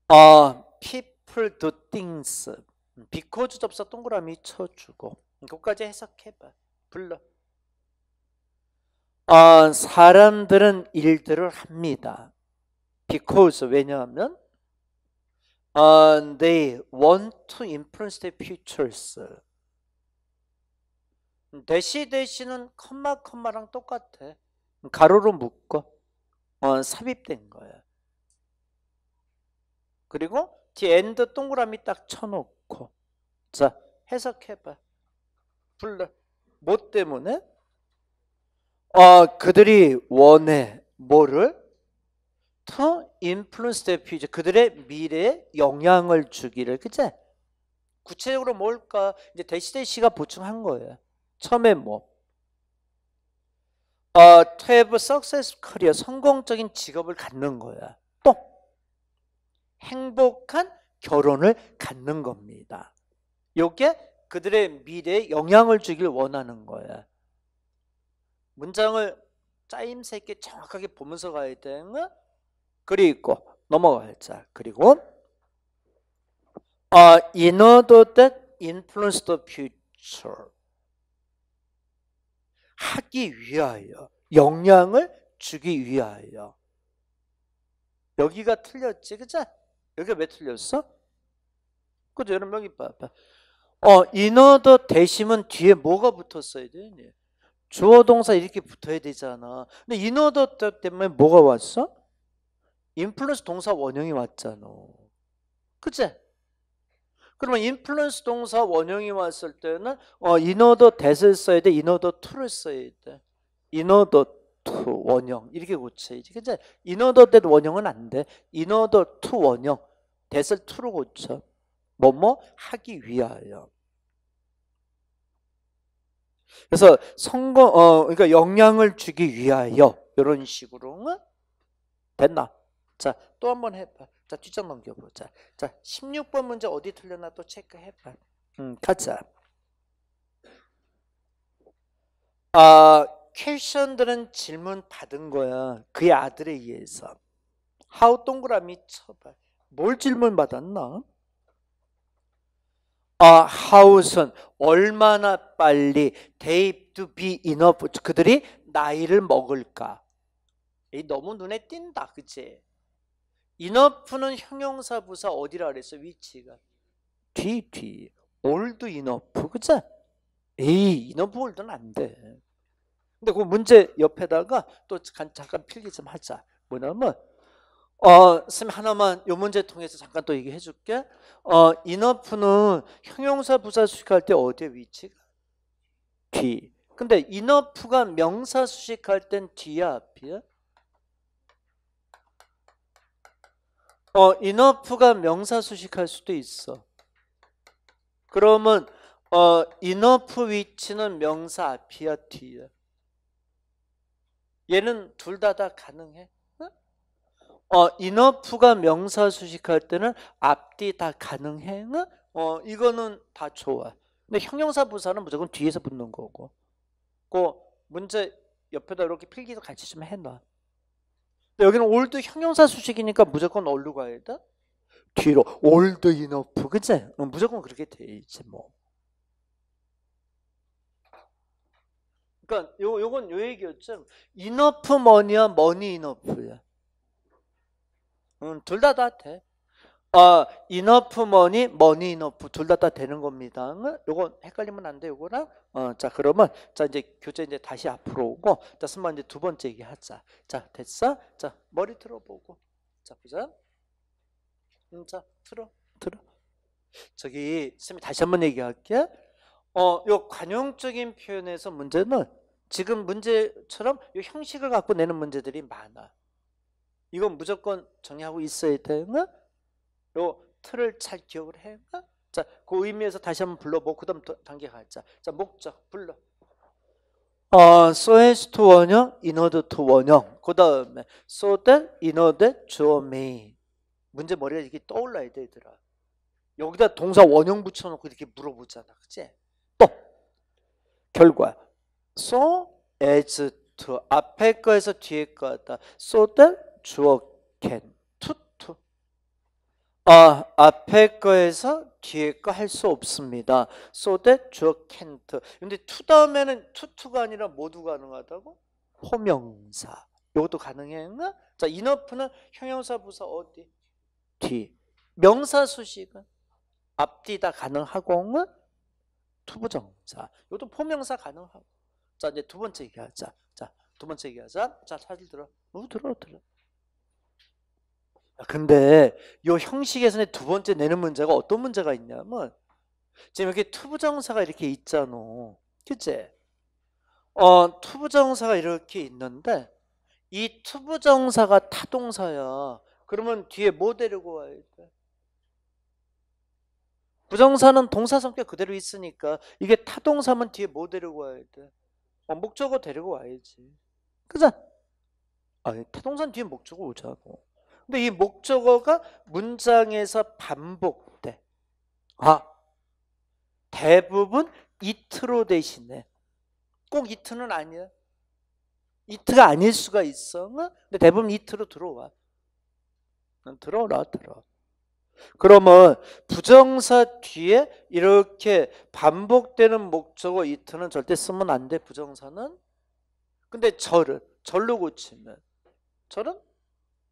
어, people do things. 음, because 접사 동그라미 쳐주고. 그것까지 해석해봐. 불러. 어, 사람들은 일들을 합니다. Because 왜냐하면 uh, they want to influence t h e futures. 대시 대시는 컴마 컴마랑 똑같아. 가로로 묶어. 어, 삽입된 거야. 그리고 뒤 엔드 동그라미 딱 쳐놓고 자 해석해봐. 불러. 뭐 때문에? 어, 그들이 원해 뭐를 to influence t h e future 그들의 미래에 영향을 주기를 그치? 구체적으로 뭘까? 이제 대시대 시가 보충한 거예요. 처음에 뭐 어, to have a successful career 성공적인 직업을 갖는 거야. 또 행복한 결혼을 갖는 겁니다. 요게 그들의 미래에 영향을 주길 원하는 거예요 문장을 짜임새 있게 정확하게 보면서 가야 되는 글이 있고 넘어갈 자 그리고 어, in order that influence the future 하기 위하여 영향을 주기 위하여 여기가 틀렸지 그죠? 여기가 왜 틀렸어? 그죠 여러분 여기 봐봐 어 in order 대심은 뒤에 뭐가 붙었어야 되니? 주어 동사 이렇게 붙어야 되잖아. 근데 인어더 때문에 뭐가 왔어? 인플루언스 동사 원형이 왔잖아. 그치? 그러면 인플루언스 동사 원형이 왔을 때는 어, 인어더 대을 써야 돼. 인어더 투를 써야 돼. 인어더 투 원형 이렇게 고쳐야지. 근데 인어더 대 원형은 안 돼. 인어더 투 원형 대을 투로 고쳐. 뭐 뭐 하기 위하여. 그래서 성거어 그러니까 영향을 주기 위하여 이런 식으로 됐나? 자, 또 한 번해 봐. 자, 뒷장 넘겨 보자. 자, 16번 문제 어디 틀렸나 또 체크해 봐. 음, 가자. 아, 퀘션들은 질문 받은 거야. 그의 아들에 의해서. 하우 동그라미 쳐봐. 뭘 질문 받았나? 아, 하우선 얼마나 빨리 대입 y 비 to be 그들이 나이를 먹을까? 이 너무 눈에 띈다, 그치? enough는 형용사 부사 어디라 그랬어? 위치가 뒤, 뒤. old enough, 그치? 에이, enough old는 안 돼. 근데 그 문제 옆에다가 또 잠깐 필기 좀 하자. 뭐냐면 어, 쌤 하나만 요 문제 통해서 잠깐 또 얘기해 줄게. 어, 인어프는 형용사 부사 수식할 때 어디에 위치가? 뒤. 근데 인어프가 명사 수식할 땐 뒤야 앞이야? 어, 인어프가 명사 수식할 수도 있어. 그러면 어, 인어프 위치는 명사 앞이야 뒤야? 얘는 둘 다 다 가능해? 어, 인어프가 명사 수식할 때는 앞뒤 다 가능해. 어, 이거는 다 좋아. 근데 형용사 부사는 무조건 뒤에서 붙는 거고. 그 문제 옆에다 이렇게 필기도 같이 좀 해놔. 근데 여기는 올드 형용사 수식이니까 무조건 얼로 가야 돼. 뒤로 올드 인어프 그치? 어, 무조건 그렇게 돼 있지 뭐. 그러니까 요 요건 요 얘기였죠. 인어프 머니야 머니 인어프야. 음, 둘다 다 돼. 어, enough money, money enough 둘다 다 되는 겁니다. 요거 헷갈리면 안 돼, 요거랑. 어, 자, 그러면 자 이제 교재 이제 다시 앞으로 오고 자, 순간 이제 두 번째 얘기하자. 자, 됐어? 자, 머리 들어보고. 자, 보자. 음, 자, 들어. 들어. 저기 쌤이 다시 한 번 얘기할게. 어, 요 관용적인 표현에서 문제는 지금 문제처럼 요 형식을 갖고 내는 문제들이 많아. 이건 무조건 정리하고 있어야 되나? 요 틀을 잘 기억을 해야 어? 자, 그 의미에서 다시 한번 불러보고 그 다음 단계 가자. 자, 목적 불러. 어, so as to 원형, in order to 원형. 그 다음에 so that, in order to me. 문제 머리가 이렇게 떠올라야 돼, 얘들 여기다 동사 원형 붙여놓고 이렇게 물어보잖아, 그치? 또 결과 so as to 앞에 거에서 뒤에 거다. so that 주어캔 투투 아 앞에 거에서 뒤에 거 할 수 없습니다. So that 주어 can't. 근데 투 다음에는 투투가 아니라 모두 가능하다고? 호명사. 이것도 가능했나? 자, 인어프는 형용사 부사 어디? 뒤. 명사 수식은 앞뒤 다 가능하고 투부정사. 이것도 포명사 가능하고. 자, 이제 두 번째 얘기하자. 자, 두 번째 얘기하자. 자, 사실 들어. 뭐 들어 들어. 아, 근데 이형식에서는두 번째 내는 문제가 어떤 문제가 있냐면 지금 여기 투부정사가 이렇게 있잖아. 그치? 어, 투부정사가 이렇게 있는데 이 투부정사가 타동사야. 그러면 뒤에 뭐 데리고 와야 돼? 부정사는 동사 성격 그대로 있으니까 이게 타동사면 뒤에 뭐 데리고 와야 돼? 어, 목적어 데리고 와야지. 그죠? 아, 타동사 뒤에 목적어 오자고. 근데 이 목적어가 문장에서 반복돼. 아, 대부분 이트로 대신에 꼭 이트는 아니야. 이트가 아닐 수가 있어. 근데 대부분 이트로 들어와. 들어라, 들어. 그러면 부정사 뒤에 이렇게 반복되는 목적어 이트는 절대 쓰면 안 돼, 부정사는. 근데 절은, 절로 고치면. 절은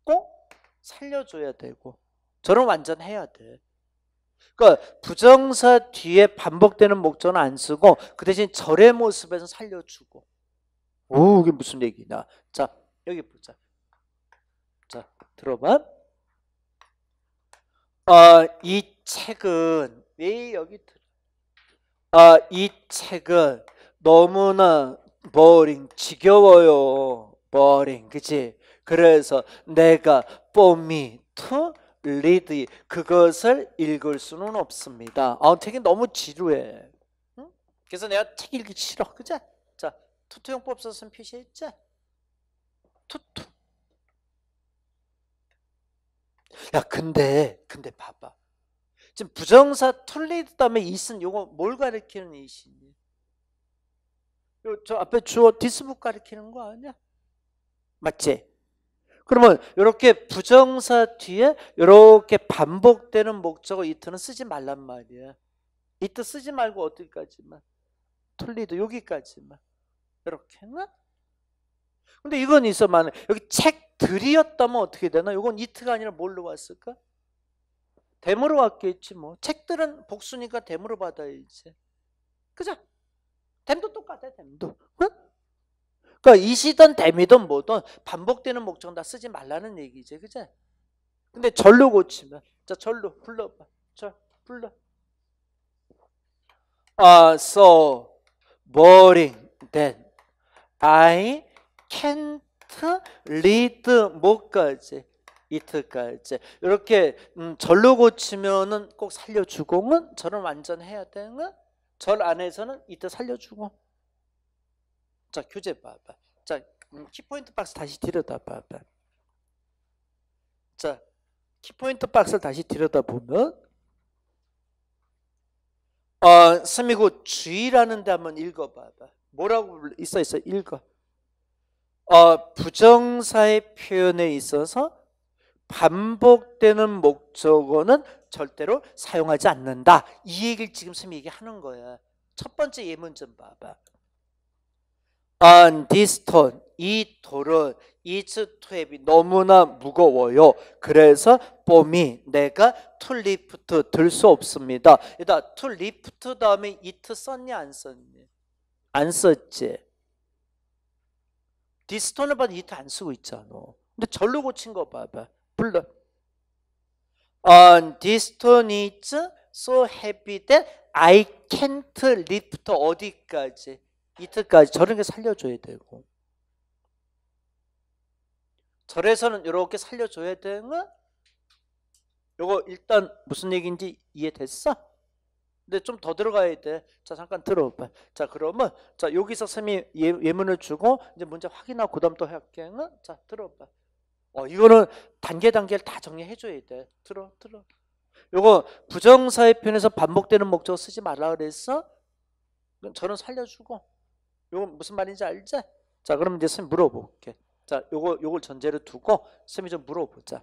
꼭 살려줘야 되고 저는 완전해야 돼. 그러니까 부정사 뒤에 반복되는 목적은 안 쓰고 그 대신 절의 모습에서 살려주고 오 이게 무슨 얘기냐 자 여기 보자 자 들어봐 어, 이 책은 왜 여기 아, 어, 이 책은 너무나 b o 지겨워요 b o 그치 그래서 내가 뽀미 투 리드 그것을 읽을 수는 없습니다. 아 책이 너무 지루해. 응? 그래서 내가 책 읽기 싫어. 그죠? 자 투투용법 써서 표시했지. 투투. 야 근데 근데 봐봐. 지금 부정사 툴리드 다음에 이슨 요거 뭘 가리키는 이신이? 요저 앞에 주어 디스북 가리키는 거 아니야? 맞지? 그러면 이렇게 부정사 뒤에 이렇게 반복되는 목적어 이트는 쓰지 말란 말이야. 이트 쓰지 말고 어디까지만. 틀리도 여기까지만. 이렇게는? 근데 이건 있어만 여기 책들이었다면 어떻게 되나? 이건 이트가 아니라 뭘로 왔을까? 대으로 왔겠지 뭐. 책들은 복수니까 대으로 받아야지. 그죠? 댐도 똑같아 댐도. 그러니까 이시든 데미든 뭐든 반복되는 목적은 다 쓰지 말라는 얘기지. 그제? 근데 절로 고치면 자 절로 불러봐. 절 불러. 아, so boring that I can't read 뭐까지 이틀까지 이렇게 음, 절로 고치면은 꼭 살려주고는 절은 완전해야 되는 절 안에서는 이틀 살려주고 자, 교재 봐봐. 자, 음, 키포인트 박스 다시 들여다봐봐. 자, 키포인트 박스를 다시 들여다보면 어, 스미고 주의라는데 한번 읽어봐봐. 뭐라고 있어 있어 읽어. 어, 부정사의 표현에 있어서 반복되는 목적어는 절대로 사용하지 않는다. 이 얘기를 지금 스미 얘기하는 거야. 첫 번째 예문 좀 봐봐. on this stone 이 돌은 is to이 너무나 무거워요. 그래서 봄이 내가 to lift 들 수 없습니다. 이단 to lift 다음에 it 썼니 안 썼니? 안 썼지. 디스톤을 봐도 it 안 쓰고 있잖아. 근데 절로 고친 거 봐봐. 불러. On this stone is so heavy that I can't lift 어디까지? 이틀까지 저런 게 살려줘야 되고 절에서는 이렇게 살려줘야 되는 요거 일단 무슨 얘기인지 이해됐어? 근데 좀 더 들어가야 돼. 자 잠깐 들어봐. 자 그러면 자 여기서 쌤이 예, 문을 주고 이제 문제 확인하고 그다음 또 할게. 응? 자 들어봐. 어 이거는 단계 단계를 다 정리해 줘야 돼. 들어 들어. 요거 부정사의 편에서 반복되는 목적을 쓰지 말라 그랬어? 저는 살려주고 요거 무슨 말인지 알지? 자, 그럼 이제 선생님 물어볼게. 자, 요거, 요걸 전제로 두고 선생님이 좀 물어보자.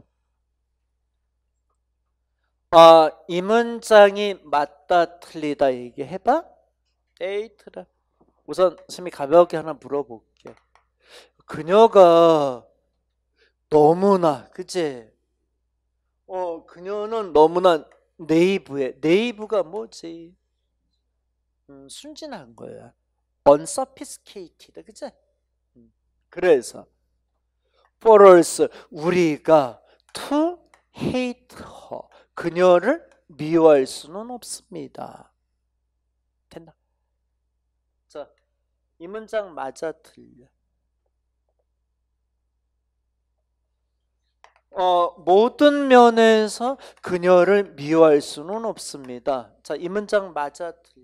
아, 이 문장이 맞다 틀리다 얘기해봐? 에이트라. 우선 선생님이 가볍게 하나 물어볼게. 그녀가 너무나, 그치? 어, 그녀는 너무나 네이브에, 네이브가 뭐지? 음, 순진한 거야. unsophisticated 그죠? 음, 그래서 f o r r s 우리가 to hate her 그녀를 미워할 수는 없습니다. 됐나? 자, 이 문장 맞아 들려. 어, 모든 면에서 그녀를 미워할 수는 없습니다. 자, 이 문장 맞아 들려.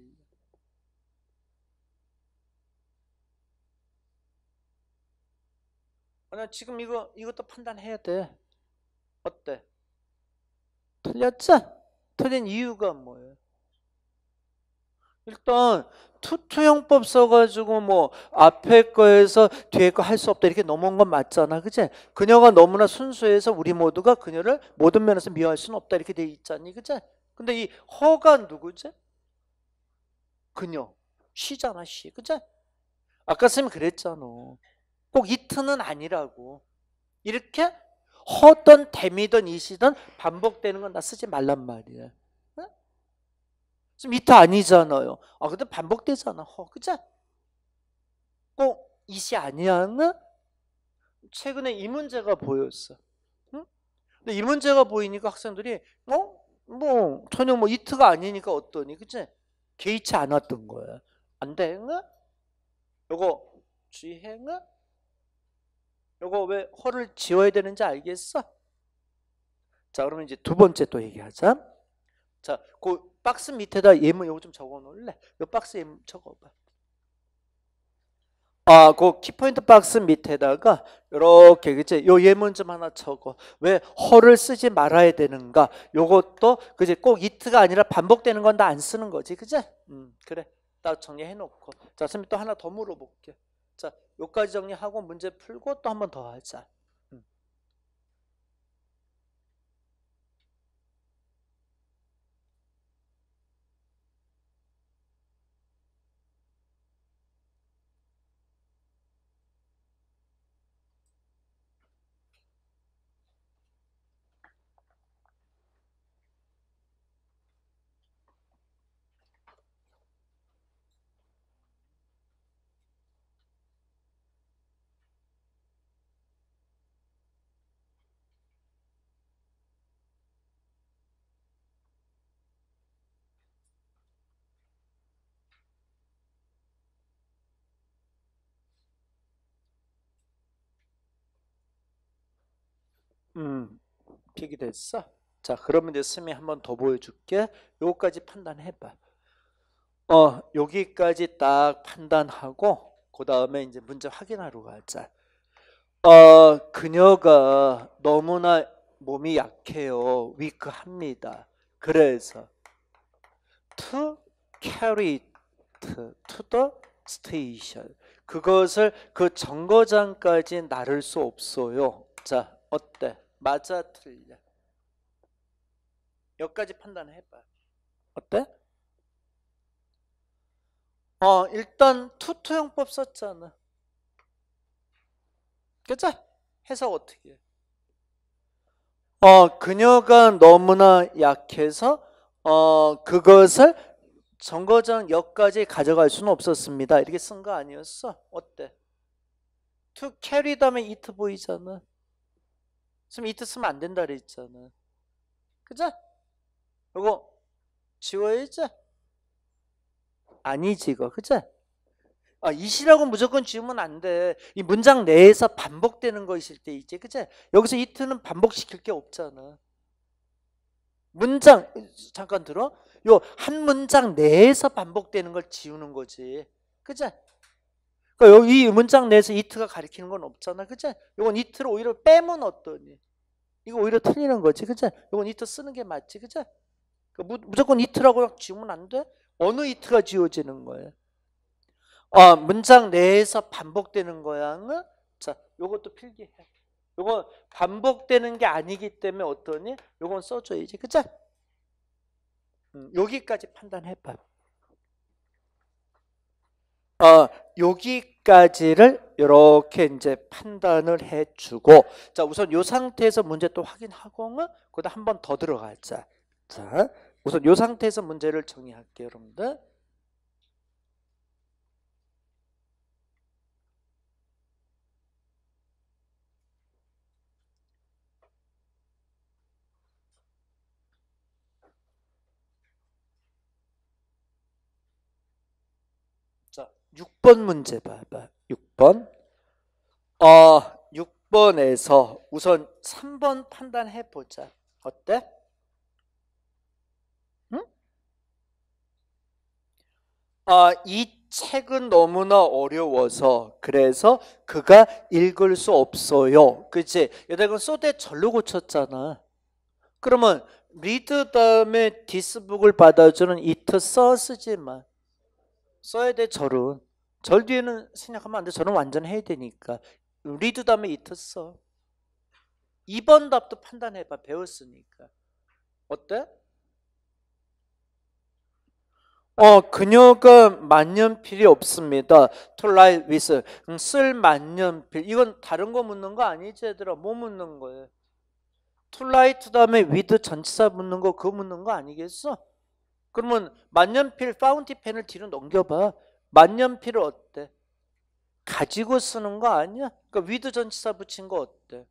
어, 나 지금 이거 이것도 판단해야 돼. 어때? 틀렸죠? 틀린 이유가 뭐예요? 일단 투투형법 써가지고 뭐 앞에 거에서 뒤에 거 할 수 없다 이렇게 넘어온 건 맞잖아 그치? 그녀가 너무나 순수해서 우리 모두가 그녀를 모든 면에서 미워할 수는 없다 이렇게 돼 있잖니 그치? 근데 이 허가 누구지? 그녀 쉬잖아쉬 그치? 아까 쌤이 그랬잖아 꼭 이트는 아니라고 이렇게 허던 데미던 이시던 반복되는 건다 쓰지 말란 말이에요 지금 이트 아니잖아요 아 근데 반복되잖아 허 그치? 꼭 이시 아니야 최근에 이 문제가 보였어 응? 근데 이 문제가 보이니까 학생들이 어? 뭐 전혀 뭐 이트가 아니니까 어떠니 그치? 개의치 않았던 거야 안돼 응? 요거 주행은 이거 왜 허를 지어야 되는지 알겠어? 자, 그러면 이제 두 번째 또 얘기하자. 자, 그 박스 밑에다 예문 요거 좀 적어 놓을래? 요 박스 예문 적어 봐. 아, 그 키포인트 박스 밑에다가 이렇게 그치? 요 예문 좀 하나 적어. 왜 허를 쓰지 말아야 되는가? 요것도 그지? 꼭 이트가 아니라 반복되는 건다안 쓰는 거지, 그지? 음, 그래. 딱 정리해 놓고. 자, 선생님 또 하나 더 물어볼게. 자, 요까지 정리하고 문제 풀고 또 한 번 더 하자. 음, 픽이 됐어? 자, 그러면 이제 스미 한번 더 보여줄게. 요거까지 판단해봐. 어, 여기까지 딱 판단하고, 그 다음에 이제 문제 확인하러 가자. 어, 그녀가 너무나 몸이 약해요. 위크합니다. 그래서 to carry to the station. 그것을 그 정거장까지 나를 수 없어요. 자, 어때? 맞아 틀려 여기까지 판단해봐 어때? 어 일단 투투형법 썼잖아 그죠? 해석 어떻게 해? 어 그녀가 너무나 약해서 어 그것을 정거장 역까지 가져갈 수는 없었습니다 이렇게 쓴 거 아니었어? 어때? to carry 다음에 it 보이잖아 지금 이트 쓰면 안 된다 그랬잖아. 그죠? 이거 지워야죠 아니지 이거 그죠? 아, 이시라고 무조건 지우면 안 돼. 이 문장 내에서 반복되는 것일 때 있지. 그죠 여기서 이트는 반복시킬 게 없잖아. 문장, 잠깐 들어. 요한 문장 내에서 반복되는 걸 지우는 거지. 그죠 그러니까 여 문장 내에서 이트가 가리키는 건 없잖아. 그치? 이건 이트를 오히려 빼면 어떠니? 이거 오히려 틀리는 거지. 그치? 이건 이트 쓰는 게 맞지. 그치? 그러니까 무조건 이트라고 지우면 안 돼? 어느 이트가 지워지는 거예요? 아, 문장 내에서 반복되는 거야. 응? 자, 요것도 필기해. 이건 반복되는 게 아니기 때문에 어떠니? 이건 써줘야지. 그치? 음, 여기까지 판단해봐. 어, 여기까지를 이렇게 이제 판단을 해주고 자 우선 이 상태에서 문제 또 확인하고 그다음 한번 더 들어가자 자 우선 이 상태에서 문제를 정의할게요 여러분들 6번 문제 봐봐. 6번. 어, 6번에서 우선 3번 판단해 보자. 어때? 응? 아, 이 책은 너무나 어려워서 그래서 그가 읽을 수 없어요. 그치? 여태껏 소대 절로 고쳤잖아. 그러면 리드 다음에 디스북을 받아주는 이트 써쓰지만 써야 돼 절은 절 뒤에는 생략하면 안돼 절은 완전 해야 되니까 리드 다음에 이트 써 2번 답도 판단해봐 배웠으니까 어때? 어 그녀가 만년필이 없습니다 톨라이 위스 쓸 만년필 이건 다른 거 묻는 거 아니지 얘들아 뭐 묻는 거예요 툴라이트 다음에 위드 전치사 묻는 거 그거 묻는 거 아니겠어? 그러면 만년필 파운티 펜을 뒤로 넘겨봐. 만년필을 어때? 가지고 쓰는 거 아니야? 그러니까 위드 전치사 붙인 거 어때?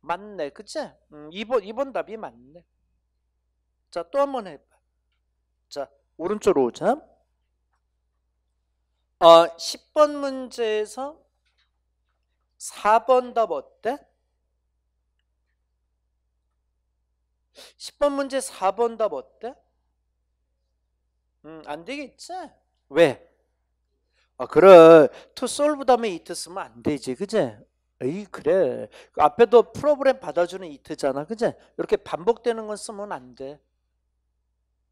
맞네, 그치? 음, 2번, 2번 답이 맞네. 자, 또 한 번 해봐. 자, 오른쪽으로 오자. 어, 10번 문제에서 4번 답 어때? 10번 문제 4번 답 어때? 음, 안 되겠지. 왜? 아, 그래. To solve 다음에 it 쓰면 안 되지. 그지? 에이, 그래. 그 앞에도 프로그램 받아주는 it잖아. 그지? 이렇게 반복되는 건 쓰면 안 돼.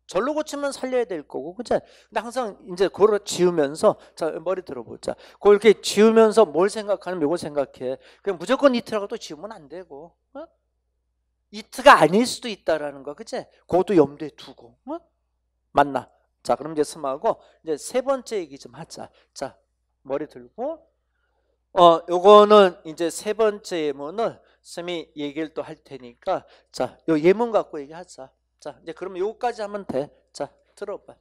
절로 고치면 살려야 될 거고, 그지? 근데 항상 이제 그걸 지우면서, 자, 머리 들어보자. 그걸 이렇게 지우면서 뭘 생각하면 요걸 생각해. 그냥 무조건 이트라고 또 지우면 안 되고, 어? 이트가 아닐 수도 있다라는 거, 그지? 그것도 염두에 두고, 어? 맞나? 자, 그럼 이제 스마하고 이제 세 번째 얘기 좀 하자. 자, 머리 들고 어, 요거는 이제 세 번째 예문을 쌤이 얘기를 또 할 테니까 자, 요 예문 갖고 얘기하자. 자, 이제 그러면 요거까지 하면 돼. 자, 들어봐.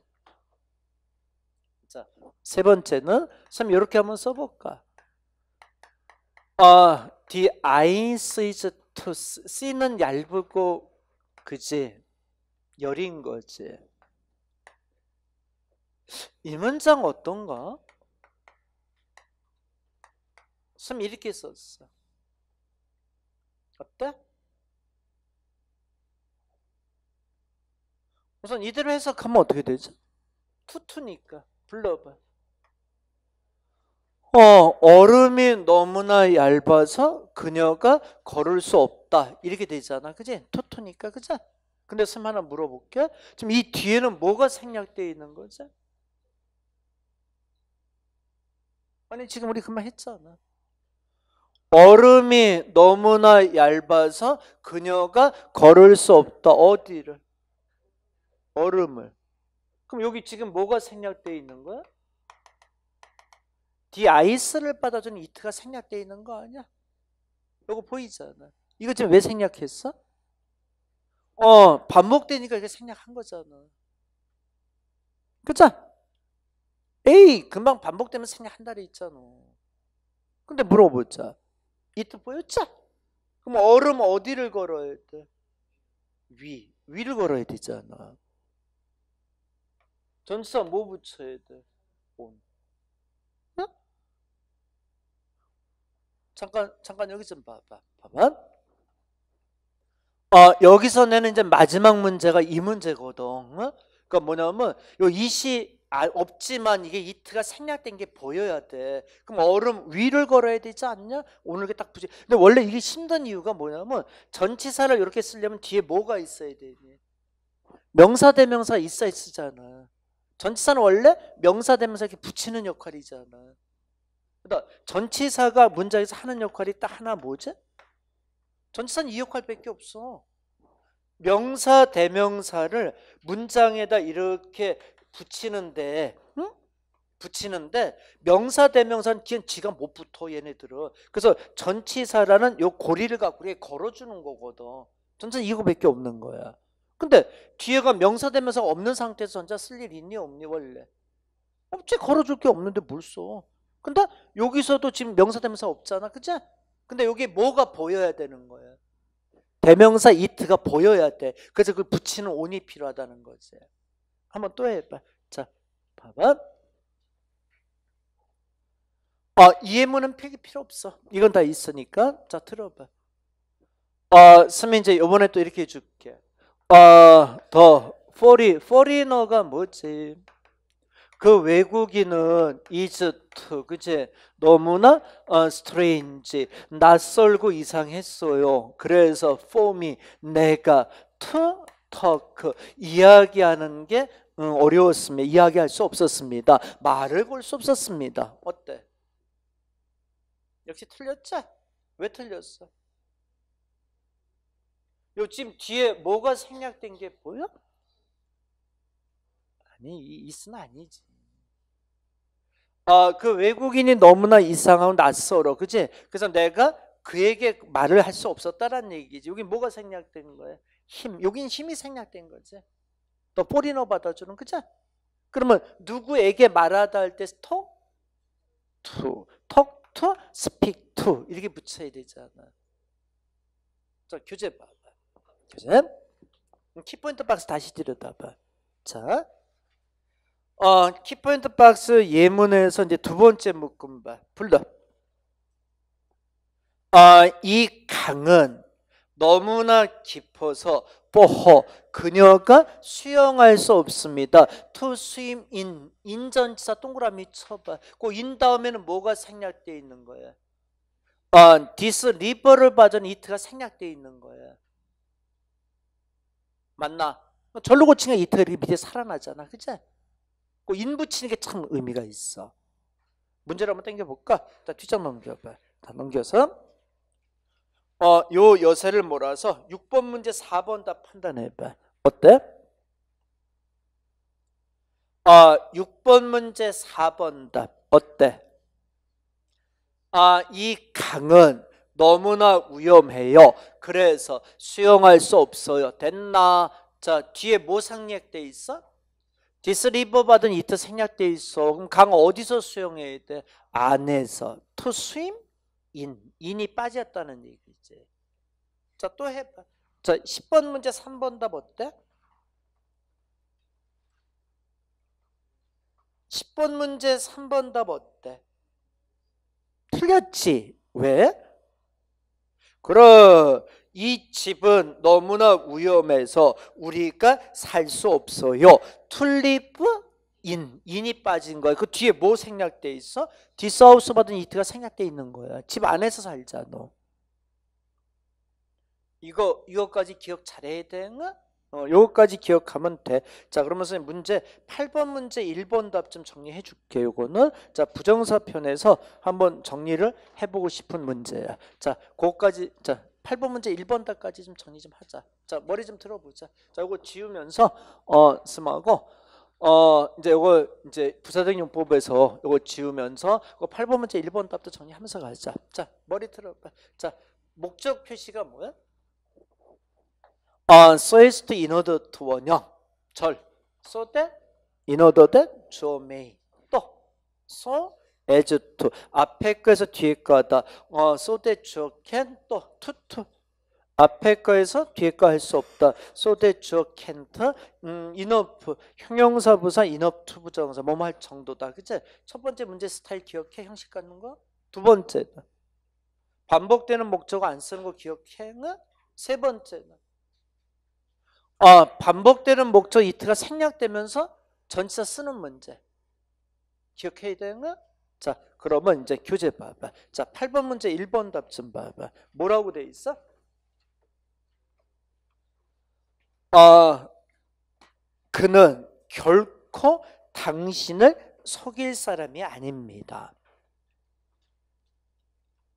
자, 세 번째는 쌤 이렇게 한번 써 볼까? 어, the e y e is to c 는 얇고 그지? 여린 거지. 이 문장 어떤가? 선 이렇게 썼어. 어때? 우선 이대로 해석하면 어떻게 되죠? 투투니까 불러봐. 어, 얼음이 너무나 얇아서 그녀가 걸을 수 없다. 이렇게 되잖아. 그지? 투투니까. 그죠? 근데 선 하나 물어볼게. 지금 이 뒤에는 뭐가 생략되어 있는 거죠? 아니 지금 우리 그만 했잖아. 얼음이 너무나 얇아서 그녀가 걸을 수 없다. 어디를? 얼음을. 그럼 여기 지금 뭐가 생략되어 있는 거야? 디아이스를 받아주는 이트가 생략되어 있는 거 아니야? 이거 보이잖아. 이거 지금 왜 생략했어? 어, 반복되니까 이게 생략한 거잖아. 그쵸 에이 금방 반복되면 생애 한 달에 있잖아. 근데 물어보자. 이때 보였자. 그럼 얼음 어디를 걸어야 돼? 위. 위를 걸어야 되잖아. 전치사 뭐 붙여야 돼? 온. 응? 잠깐 잠깐 여기 좀 봐봐. 봐봐. 어, 여기서 내는 이제 마지막 문제가 이 문제거든. 어? 그러니까 뭐냐면 이시 아, 없지만 이게 이트가 생략된 게 보여야 돼. 그럼 얼음 위를 걸어야 되지 않냐? 오늘 게딱 부지. 근데 원래 이게 힘든 이유가 뭐냐면 전치사를 이렇게 쓰려면 뒤에 뭐가 있어야 되니? 명사 대명사 있어야 쓰잖아. 전치사는 원래 명사 대명사 이렇게 붙이는 역할이잖아. 그러니까 전치사가 문장에서 하는 역할이 딱 하나 뭐지? 전치사는 이 역할밖에 없어. 명사 대명사를 문장에다 이렇게 붙이는데 응? 붙이는데 명사 대명사는 뒤엔 지가 못 붙어 얘네들은 그래서 전치사라는 요 고리를 갖고 이 걸어주는 거거든 전체 이거밖에 없는 거야 근데 뒤에가 명사 대명사가 없는 상태에서 전자 쓸 일 있니 없니 원래 없지 걸어줄 게 없는데 뭘써 근데 여기서도 지금 명사 대명사 없잖아 그치? 근데 여기 뭐가 보여야 되는 거야 대명사 이트가 보여야 돼 그래서 그 붙이는 온이 필요하다는 거지 한번 또 해봐. 자, 봐봐. 어, 이 예문은 필요 없어. 이건 다 있으니까. 자, 들어봐. 어, 선생님 이제 요번에 또 이렇게 해줄게. 어, 더, 포리, 포리너가 뭐지? 그 외국인은 is t 그치? 너무나 어, s t r a n 낯설고 이상했어요. 그래서 f o 내가 to t 이야기하는 게 어, 어려웠습니다. 이야기할 수 없었습니다. 말을 걸 수 없었습니다. 어때? 역시 틀렸지? 왜 틀렸어? 요 지금 뒤에 뭐가 생략된 게 보여? 아니, 있으면 아니지. 아, 그 외국인이 너무나 이상하고 낯설어. 그지? 그래서 내가 그에게 말을 할 수 없었다라는 얘기지. 여기 뭐가 생략된 거야? 힘. 여긴 힘이 생략된 거지. 너 포리너 받아주는 그죠? 그러면 누구에게 말하다 할때 talk to, talk to, speak to 이렇게 붙여야 되잖아. 자 교재 봐봐. 교재. 키포인트 박스 다시 들여다봐. 자, 어 키포인트 박스 예문에서 이제 두 번째 묶음 봐. 불러. 어이 강은 너무나 깊어서 뽀호 그녀가 수영할 수 없습니다. 투 수임 인 인전치사 동그라미 쳐봐. 그인 다음에는 뭐가 생략되어 있는 거예요? 아, 디스 리버를 빠진 이트가 생략되어 있는 거예 맞나? 뭐 절로 고치는 이트리 밑에 살아나잖아, 그지? 그인 붙이는 게 참 의미가 있어. 문제를 한번 당겨볼까? 자, 뒤장 넘겨봐. 다 넘겨서 어, 요 여세를 몰아서 6번 문제 4번 다 판단해봐. 어때? 아, 어, 6번 문제 4번 답 어때? 아, 이 강은 너무나 위험해요. 그래서 수영할 수 없어요. 됐나? 자, 뒤에 뭐 상략돼 있어? 디스리버 받은 이트 생략돼 있어. 그럼 강 어디서 수영해야 돼? 안에서. 투 스임? 인. 인이 빠졌다는 얘기지. 자, 또 해봐. 자, 10번 문제 3번 답 어때? 10번 문제 3번 답 어때? 틀렸지. 왜? 그럼 이 집은 너무나 위험해서 우리가 살 수 없어요. 툴리 인, 인이 빠진 거예요그 뒤에 뭐 생략돼 있어? 디서우스 받은 이트가 생략돼 있는 거예요집 안에서 살자 너. 이거 이거까지 기억 잘해야 되 돼. 어, 요거까지 기억하면 돼. 자, 그러면서 문제 8번 문제 1번 답 좀 정리해 줄게. 요거는 자, 부정사 편에서 한번 정리를 해 보고 싶은 문제야. 자, 그거까지 자, 8번 문제 1번 답까지 좀 정리 좀 하자. 자, 머리 좀 들어보자. 자, 요거 지우면서 어, 스마고 어 이제 이거 이제 부사적 용법에서 이거 지우면서 이거 그 8번째 1번 답도 정리하면서 가자. 자 머리 틀어. 자 목적 표시가 뭐야? 어, so as to in order to 원형 절 so that in order that to may 또 so as to 앞에 거에서 뒤에 거다 어, so that y o can 또 to to 앞에 거에서 뒤에 거 할 수 없다. So that you can't. 음, enough. 형용사 부사 enough to 부정사. 뭐뭐할 정도다. 그치? 첫 번째 문제 스타일 기억해? 형식 갖는 거? 두번째 반복되는 목적어 안 쓰는 거 기억해? 세 번째는 아, 반복되는 목적 이트가 생략되면서 전치사 쓰는 문제. 기억해야 되는 자, 그러면 이제 교재 봐봐. 자, 8번 문제 1번 답 좀 봐봐. 뭐라고 돼 있어? 어, 그는 결코 당신을 속일 사람이 아닙니다.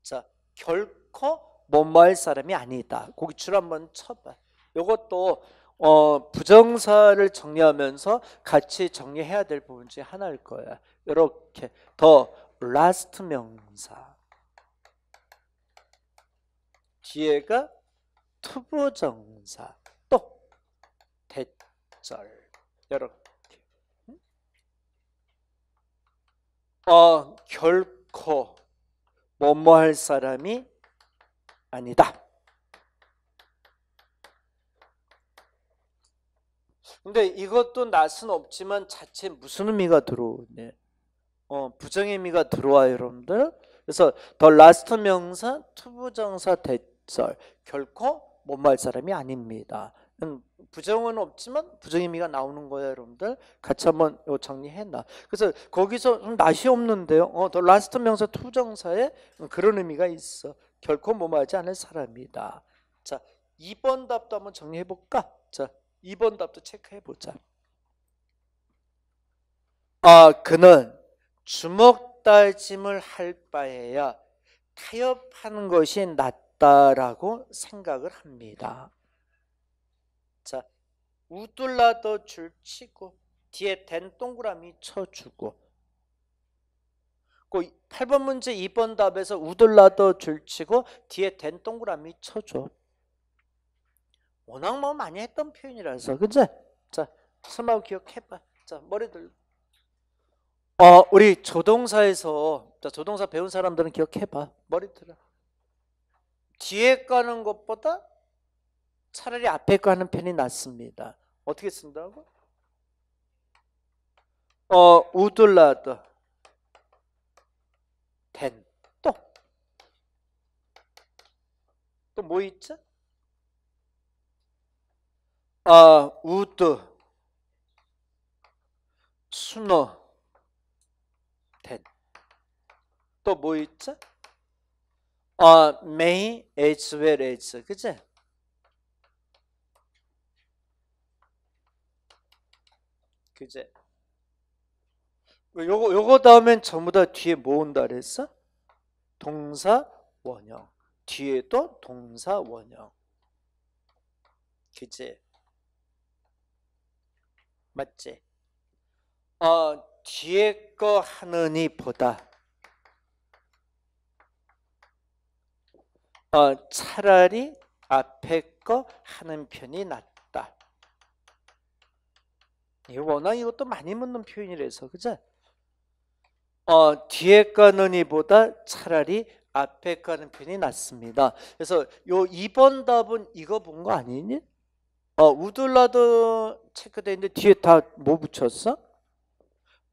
자, 결코 못 말 사람이 아니다. 거기 줄 한번 쳐봐. 이것도 어, 부정사를 정리하면서 같이 정리해야 될 부분 중에 하나일 거야. 이렇게 더 라스트 명사 뒤에가 투부정사 쌀 여러분 어, 결코 뭐뭐 할 사람이 아니다. 근데 이것도 낯은 없지만 자체 무슨 의미가 들어오냐? 어, 부정의 의미가 들어와요, 여러분들. 그래서 더 라스트 명사, 투부정사 대절 결코 못말 사람이 아닙니다. 음, 부정은 없지만 부정의미가 나오는 거예요 여러분들 같이 한번 정리해놔 그래서 거기서 낫이 없는데요 어, 더 라스트 명사 투정사에 그런 의미가 있어 결코 무 뭐하지 않을 사람이다 자 2번 답도 한번 정리해볼까 자 2번 답도 체크해보자 아 그는 주먹 다짐을 할 바에야 타협하는 것이 낫다라고 생각을 합니다 자, 우둘라도 줄 치고 뒤에 된 동그라미 쳐주고 그 8번 문제 2번 답에서 우둘라도 줄 치고 뒤에 된 동그라미 쳐줘. 워낙 뭐 많이 했던 표현이라서 그제? 자, 스마고 기억해봐. 자, 머리 들 어, 우리 조동사에서 자, 조동사 배운 사람들은 기억해봐. 머리 들 뒤에 가는 것보다 차라리 앞에 거 하는 편이 낫습니다. 어떻게 쓴다고? 어, 우둘라드 된. 또. 또 뭐 있죠? 아, 우드 수노 된. 또뭐 있죠? 아, 메이 as well as. 그치? 규제. 요거 요거 다음엔 전부 다 뒤에 모은다 그랬어? 동사 원형. 뒤에 또 동사 원형. 규제. 맞지? 어, 뒤에 거 하느니 보다. 어, 차라리 앞에 거 하는 편이 낫다. 이거 워낙 이것도 많이 묻는 표현이라서 그죠? 어, 뒤에 가느니보다 차라리 앞에 가는 편이 낫습니다. 그래서 요 2번 답은 이거 본 거 아니니? 어, 우둘라도 체크돼 있는데 뒤에 다 뭐 붙였어?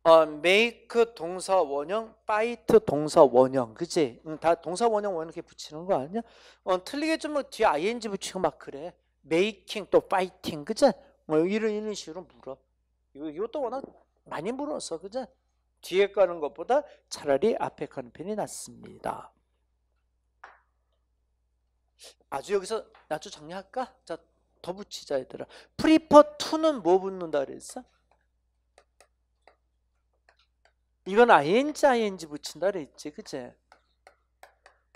어, make 동사 원형, fight 동사 원형, 그지? 응, 다 동사 원형 원형 이렇게 붙이는 거 아니야? 어, 틀리게 좀뭐 뒤에 ing 붙이고 막 그래. making 또 fighting, 그지? 뭐 이런 이런 식으로 물어. 이것도 워낙 많이 물어서 그죠? 뒤에 가는 것보다 차라리 앞에 가는 편이 낫습니다. 아주 여기서 나주 정리할까? 자, 더 붙이자 얘들아. 프리퍼 2는 뭐 붙는다 그랬어? 이건 ing, ing 붙인다 그랬지, 그제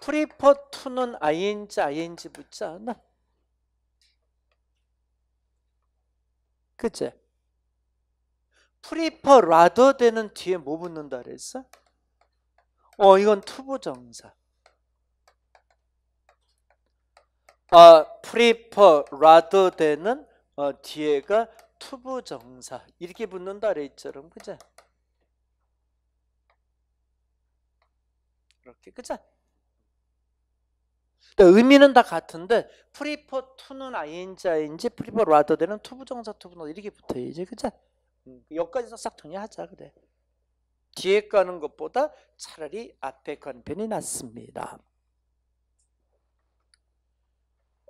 프리퍼 2는 ing, ing 붙지 않아? 그제 프리퍼 라더 되는 뒤에 뭐 붙는다 그랬어? 어 이건 투부 정사. 아 프리퍼 라더 되는 어, 뒤에가 투부 정사 이렇게 붙는다 그랬처럼 그죠? 이렇게 그죠? 의미는 다 같은데 프리퍼 투는 ing인지 프리퍼 라더 되는 투부 정사 투부 이렇게 붙어야지 그죠? 음, 여기까지는 싹 정리하자 그래. 뒤에 가는 것보다 차라리 앞에 가는 편이 낫습니다.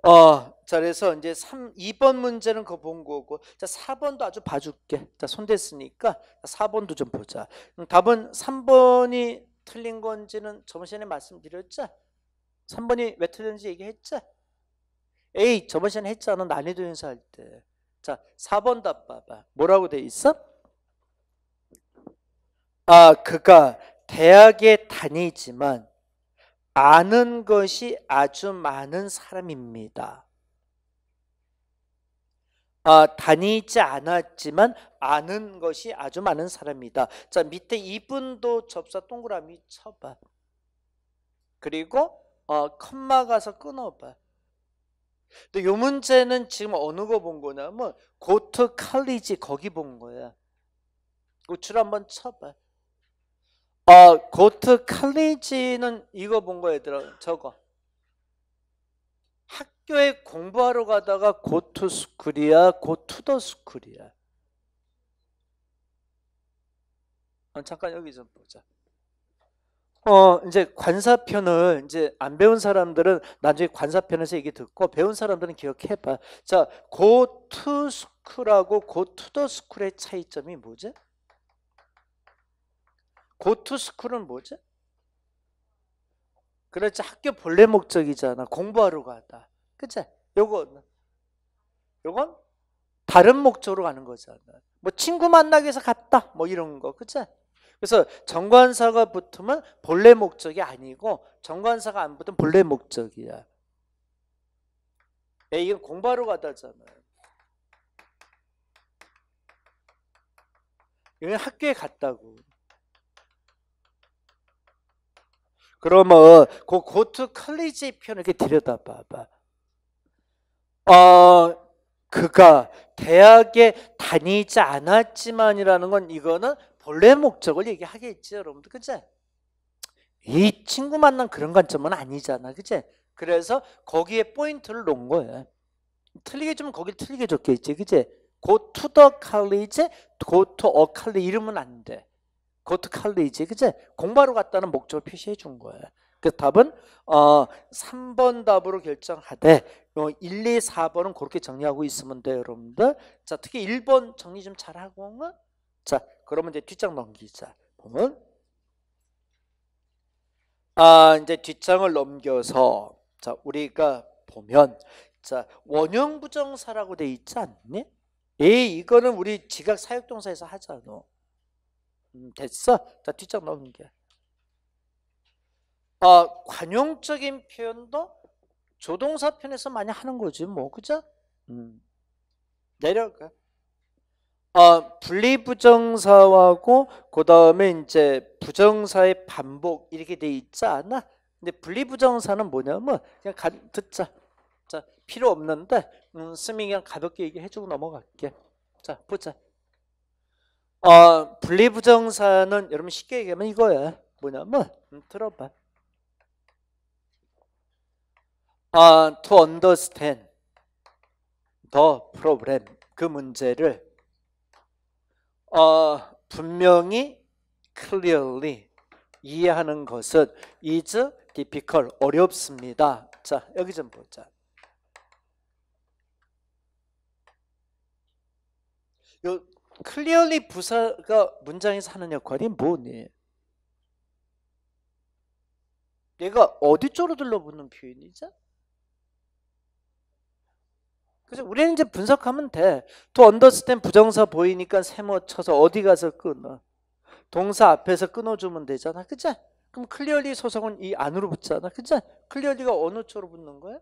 어, 자 그래서 이제 3, 2번 문제는 그거 본 거고 자 4번도 아주 봐줄게. 자 손댔으니까 4번도 좀 보자. 답은 3번이 틀린 건지는 저번 시간에 말씀드렸죠? 3번이 왜 틀렸는지 얘기했죠? A 저번 시간에 했잖아 난이도 연사할 때 자, 4번 답 봐봐. 뭐라고 돼 있어? 아, 그가 대학에 다니지만 아는 것이 아주 많은 사람입니다. 아, 다니지 않았지만 아는 것이 아주 많은 사람이다. 자, 밑에 이분도 접사 동그라미 쳐봐. 그리고 어, 컴마 가서 끊어봐. 근데 요 문제는 지금 어느 거 본 거냐면 뭐 고트 칼리지 거기 본 거야. 우출 한번 쳐봐. 아 고트 칼리지는 이거 본 거야 얘들아 저거. 학교에 공부하러 가다가 고트 스쿨이야 고투 더 스쿨이야. 어, 잠깐 여기 좀 보자. 어 이제 관사편을 이제 안 배운 사람들은 나중에 관사편에서 얘기 듣고 배운 사람들은 기억해봐. 자, 고투 스쿨하고 고투 더스쿨의 차이점이 뭐지? 고투 스쿨은 뭐지? 그렇지 학교 본래 목적이잖아. 공부하러 가다. 그치? 요거 요건 다른 목적으로 가는 거잖아. 뭐 친구 만나기 위해서 갔다. 뭐 이런 거. 그치? 그래서 정관사가 붙으면 본래 목적이 아니고 정관사가 안 붙으면 본래 목적이야. 이건 공부하러 가다잖아요. 이건 학교에 갔다고. 그러면 그 고트 컬리지 편 이렇게 들여다봐봐. 어, 그가 대학에 다니지 않았지만이라는 건 이거는 본래 목적을 얘기하겠지 여러분들 그제 이 친구만 난 그런 관점은 아니잖아 그제 그래서 거기에 포인트를 놓은 거예요 틀리게 주면 거길 틀리게 줬겠지 그제 고투 더 칼리지 고 c 어 칼리 이름은 안돼 고 o 칼리지 그제 공부하러 갔다는 목적을 표시해 준 거예요 그 답은 어 3번 답으로 결정하되 어, 1, 2, 4번은 그렇게 정리하고 있으면 돼요 여러분들 자 특히 1번 정리 좀 잘하고 자, 그러면 이제 뒷장 넘기자. 보면 아, 이제 뒷장을 넘겨서 자, 우리가 보면 자, 원형 부정사라고 돼 있지 않니? 에이, 예, 거는 우리 지각 사역동사에서 하잖아. 음, 됐어? 자, 뒷장 넘겨. 아, 관용적인 표현도 조동사 편에서 많이 하는 거지, 뭐, 그죠? 음. 내려가. 어, 분리부정사하고 그 다음에 이제 부정사의 반복 이렇게 돼 있지 않아? 근데 분리부정사는 뭐냐면 그냥 가, 듣자. 자 필요 없는데 음, 스미 그냥 가볍게 얘기해주고 넘어갈게. 자 보자. 어, 분리부정사는 여러분 쉽게 얘기하면 이거야. 뭐냐면 음, 들어봐. 아, to understand the problem 그 문제를 어, 분명히 clearly 이해하는 것은 is difficult 어렵습니다. 자 여기 좀 보자. 요 clearly 부사가 문장에서 하는 역할이 뭐니? 얘가 어디 쪽으로 둘러붙는 표현이죠? 그래서 우리는 이제 분석하면 돼. 또 언더스탠 부정사 보이니까 세모 쳐서 어디 가서 끊어. 동사 앞에서 끊어주면 되잖아. 그치? 그럼 클리어리 소속은 이 안으로 붙잖아. 그치? 클리어리가 어느 쪽으로 붙는 거야?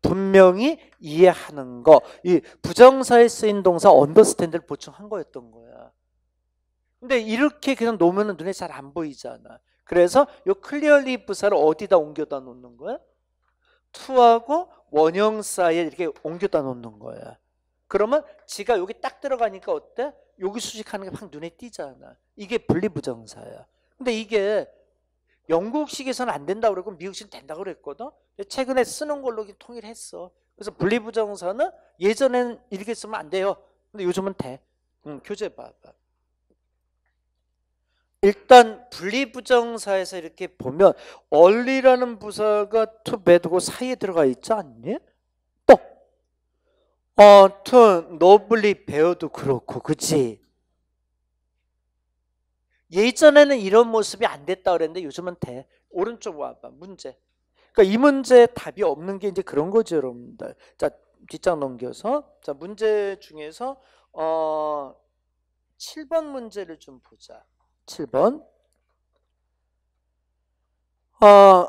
분명히 이해하는 거. 이 부정사에 쓰인 동사 언더스탠드를 보충한 거였던 거야. 근데 이렇게 그냥 놓으면 눈에 잘 안 보이잖아. 그래서 이 클리어리 부사를 어디다 옮겨다 놓는 거야? 투하고 원형사에 이렇게 옮겨다 놓는 거야. 그러면 지가 여기 딱 들어가니까 어때? 여기 수직하는 게 확 눈에 띄잖아. 이게 분리부정사야. 근데 이게 영국식에서는 안 된다고 그러고 미국식은 된다고 그랬거든. 최근에 쓰는 걸로 통일했어. 그래서 분리부정사는 예전엔 이렇게 쓰면 안 돼요. 근데 요즘은 돼. 응, 교재 봐봐. 일단 분리부정사에서 이렇게 보면 얼리라는 부사가 to bed고 사이에 들어가 있지 않니? 또 어, to nobly 배워도 그렇고 그치? 예전에는 이런 모습이 안 됐다 그랬는데 요즘은 돼. 오른쪽 와봐 문제. 그러니까 이 문제에 답이 없는 게 이제 그런 거죠 여러분들. 자 뒷장 넘겨서 자 문제 중에서 어 7번 문제를 좀 보자. 7번. 어,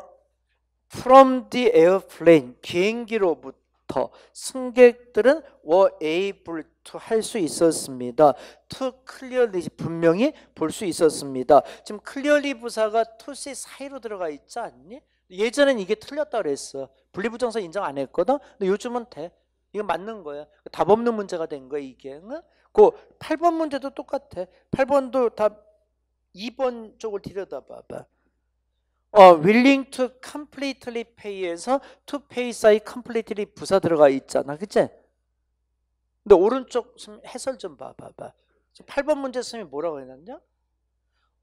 from the airplane 비행기로부터 승객들은 were able to 할수 있었습니다. to clearly 분명히 볼 수 있었습니다. 지금 clearly 부사가 to see 사이로 들어가 있지 않니? 예전엔 이게 틀렸다 그랬어. 분리부정사 인정 안 했거든. 근데 요즘은 돼. 이거 맞는 거야. 답 없는 문제가 된 거야, 이게. 그 8번 문제도 똑같아. 8번도 답 2번 쪽을 들여다봐봐. 어, willing to completely pay에서 to pay 사이 completely 부사 들어가 있잖아. 그치? 근데 오른쪽 해설 좀 봐봐봐. 8번 문제 선생님이 뭐라고 해냐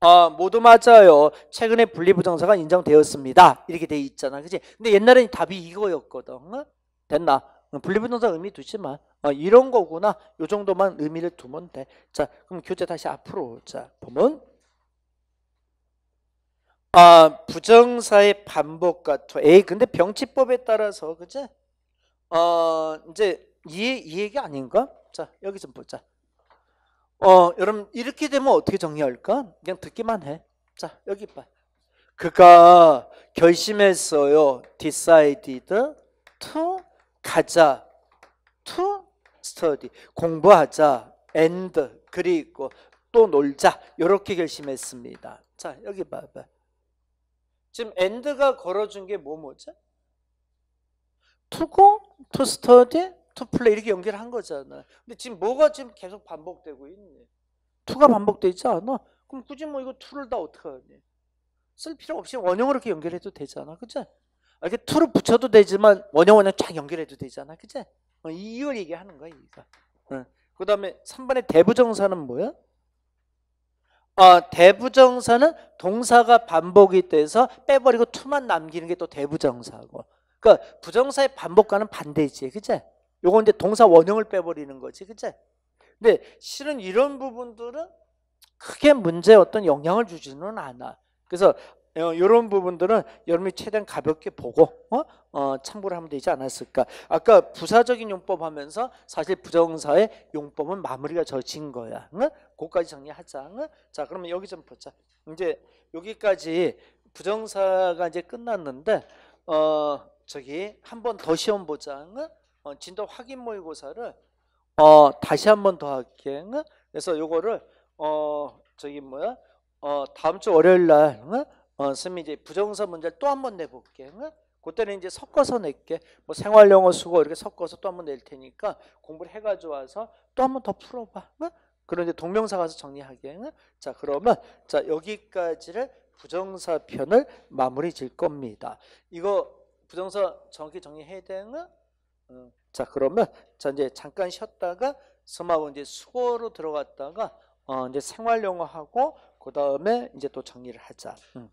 아, 모두 맞아요. 최근에 분리부정사가 인정되었습니다. 이렇게 돼 있잖아. 그치? 근데 옛날에 답이 이거였거든. 어? 됐나? 어, 분리부정사 의미 두지 마. 어, 이런 거구나. 요 정도만 의미를 두면 돼. 자, 그럼 교재 다시 앞으로. 자, 보면. 아, 부정사의 반복 과 투. 에이, 근데 병치법에 따라서 그지? 어, 이제 이, 이 얘기 아닌가? 자, 여기 좀 보자. 어, 여러분 이렇게 되면 어떻게 정리할까? 그냥 듣기만 해. 자, 여기 봐. 그가 결심했어요. decided to 가자. to study 공부하자. and 그리고 또 놀자. 이렇게 결심했습니다. 자, 여기 봐봐. 지금 엔드가 걸어준 게 뭐 뭐죠? to go, to s t u d 이렇게 연결한 거잖아. 근데 지금 뭐가 지금 계속 반복되고 있니? t 가 반복돼 지 않아? 그럼 굳이 뭐 이거 t 를다 어떻게 하니? 쓸 필요 없이 원형으로 이렇게 연결해도 되잖아. 그치? 아, 이렇게 t 를 붙여도 되지만 원형 원형 쫙 연결해도 되잖아. 그치? 어, 이걸 얘기하는 거야, 이거. 응. 어. 그 다음에 3번의 대부정사는 뭐야? 어, 대부정사는 동사가 반복이 돼서 빼버리고 투만 남기는 게 또 대부정사고. 그러니까 부정사의 반복과는 반대지, 그제? 요건 이제 동사 원형을 빼버리는 거지, 그제? 근데 실은 이런 부분들은 크게 문제 어떤 영향을 주지는 않아. 그래서 이런 어, 부분들은 여러분이 최대한 가볍게 보고 어? 어, 참고를 하면 되지 않았을까 아까 부사적인 용법 하면서 사실 부정사의 용법은 마무리가 젖은 거야 응? 그까지 정리하자 응? 자 그러면 여기 좀 보자 이제 여기까지 부정사가 이제 끝났는데 어 저기 한 번 더 시험 보자 응? 어, 진도 확인 모의고사를 어 다시 한 번 더 할게 응? 그래서 요거를 어 저기 뭐야 어 다음 주 월요일 날 응? 어, 선생님이 이제 부정사 문제를 또한 번 내볼게 응? 그때는 이제 섞어서 낼게. 뭐 생활 영어 수고 이렇게 섞어서 또 한번 낼 테니까 공부를 해가지고 와서 또 한번 더 풀어봐. 응? 그런데 동명사 가서 정리하게. 응? 자 그러면 자 여기까지를 부정사 편을 마무리 질 겁니다. 이거 부정사 정확히 정리해야 되는 응. 자 그러면 자 이제 잠깐 쉬었다가 스마고 이제 수고로 들어갔다가 어 이제 생활 영어하고 그 다음에 이제 또 정리를 하자. 응.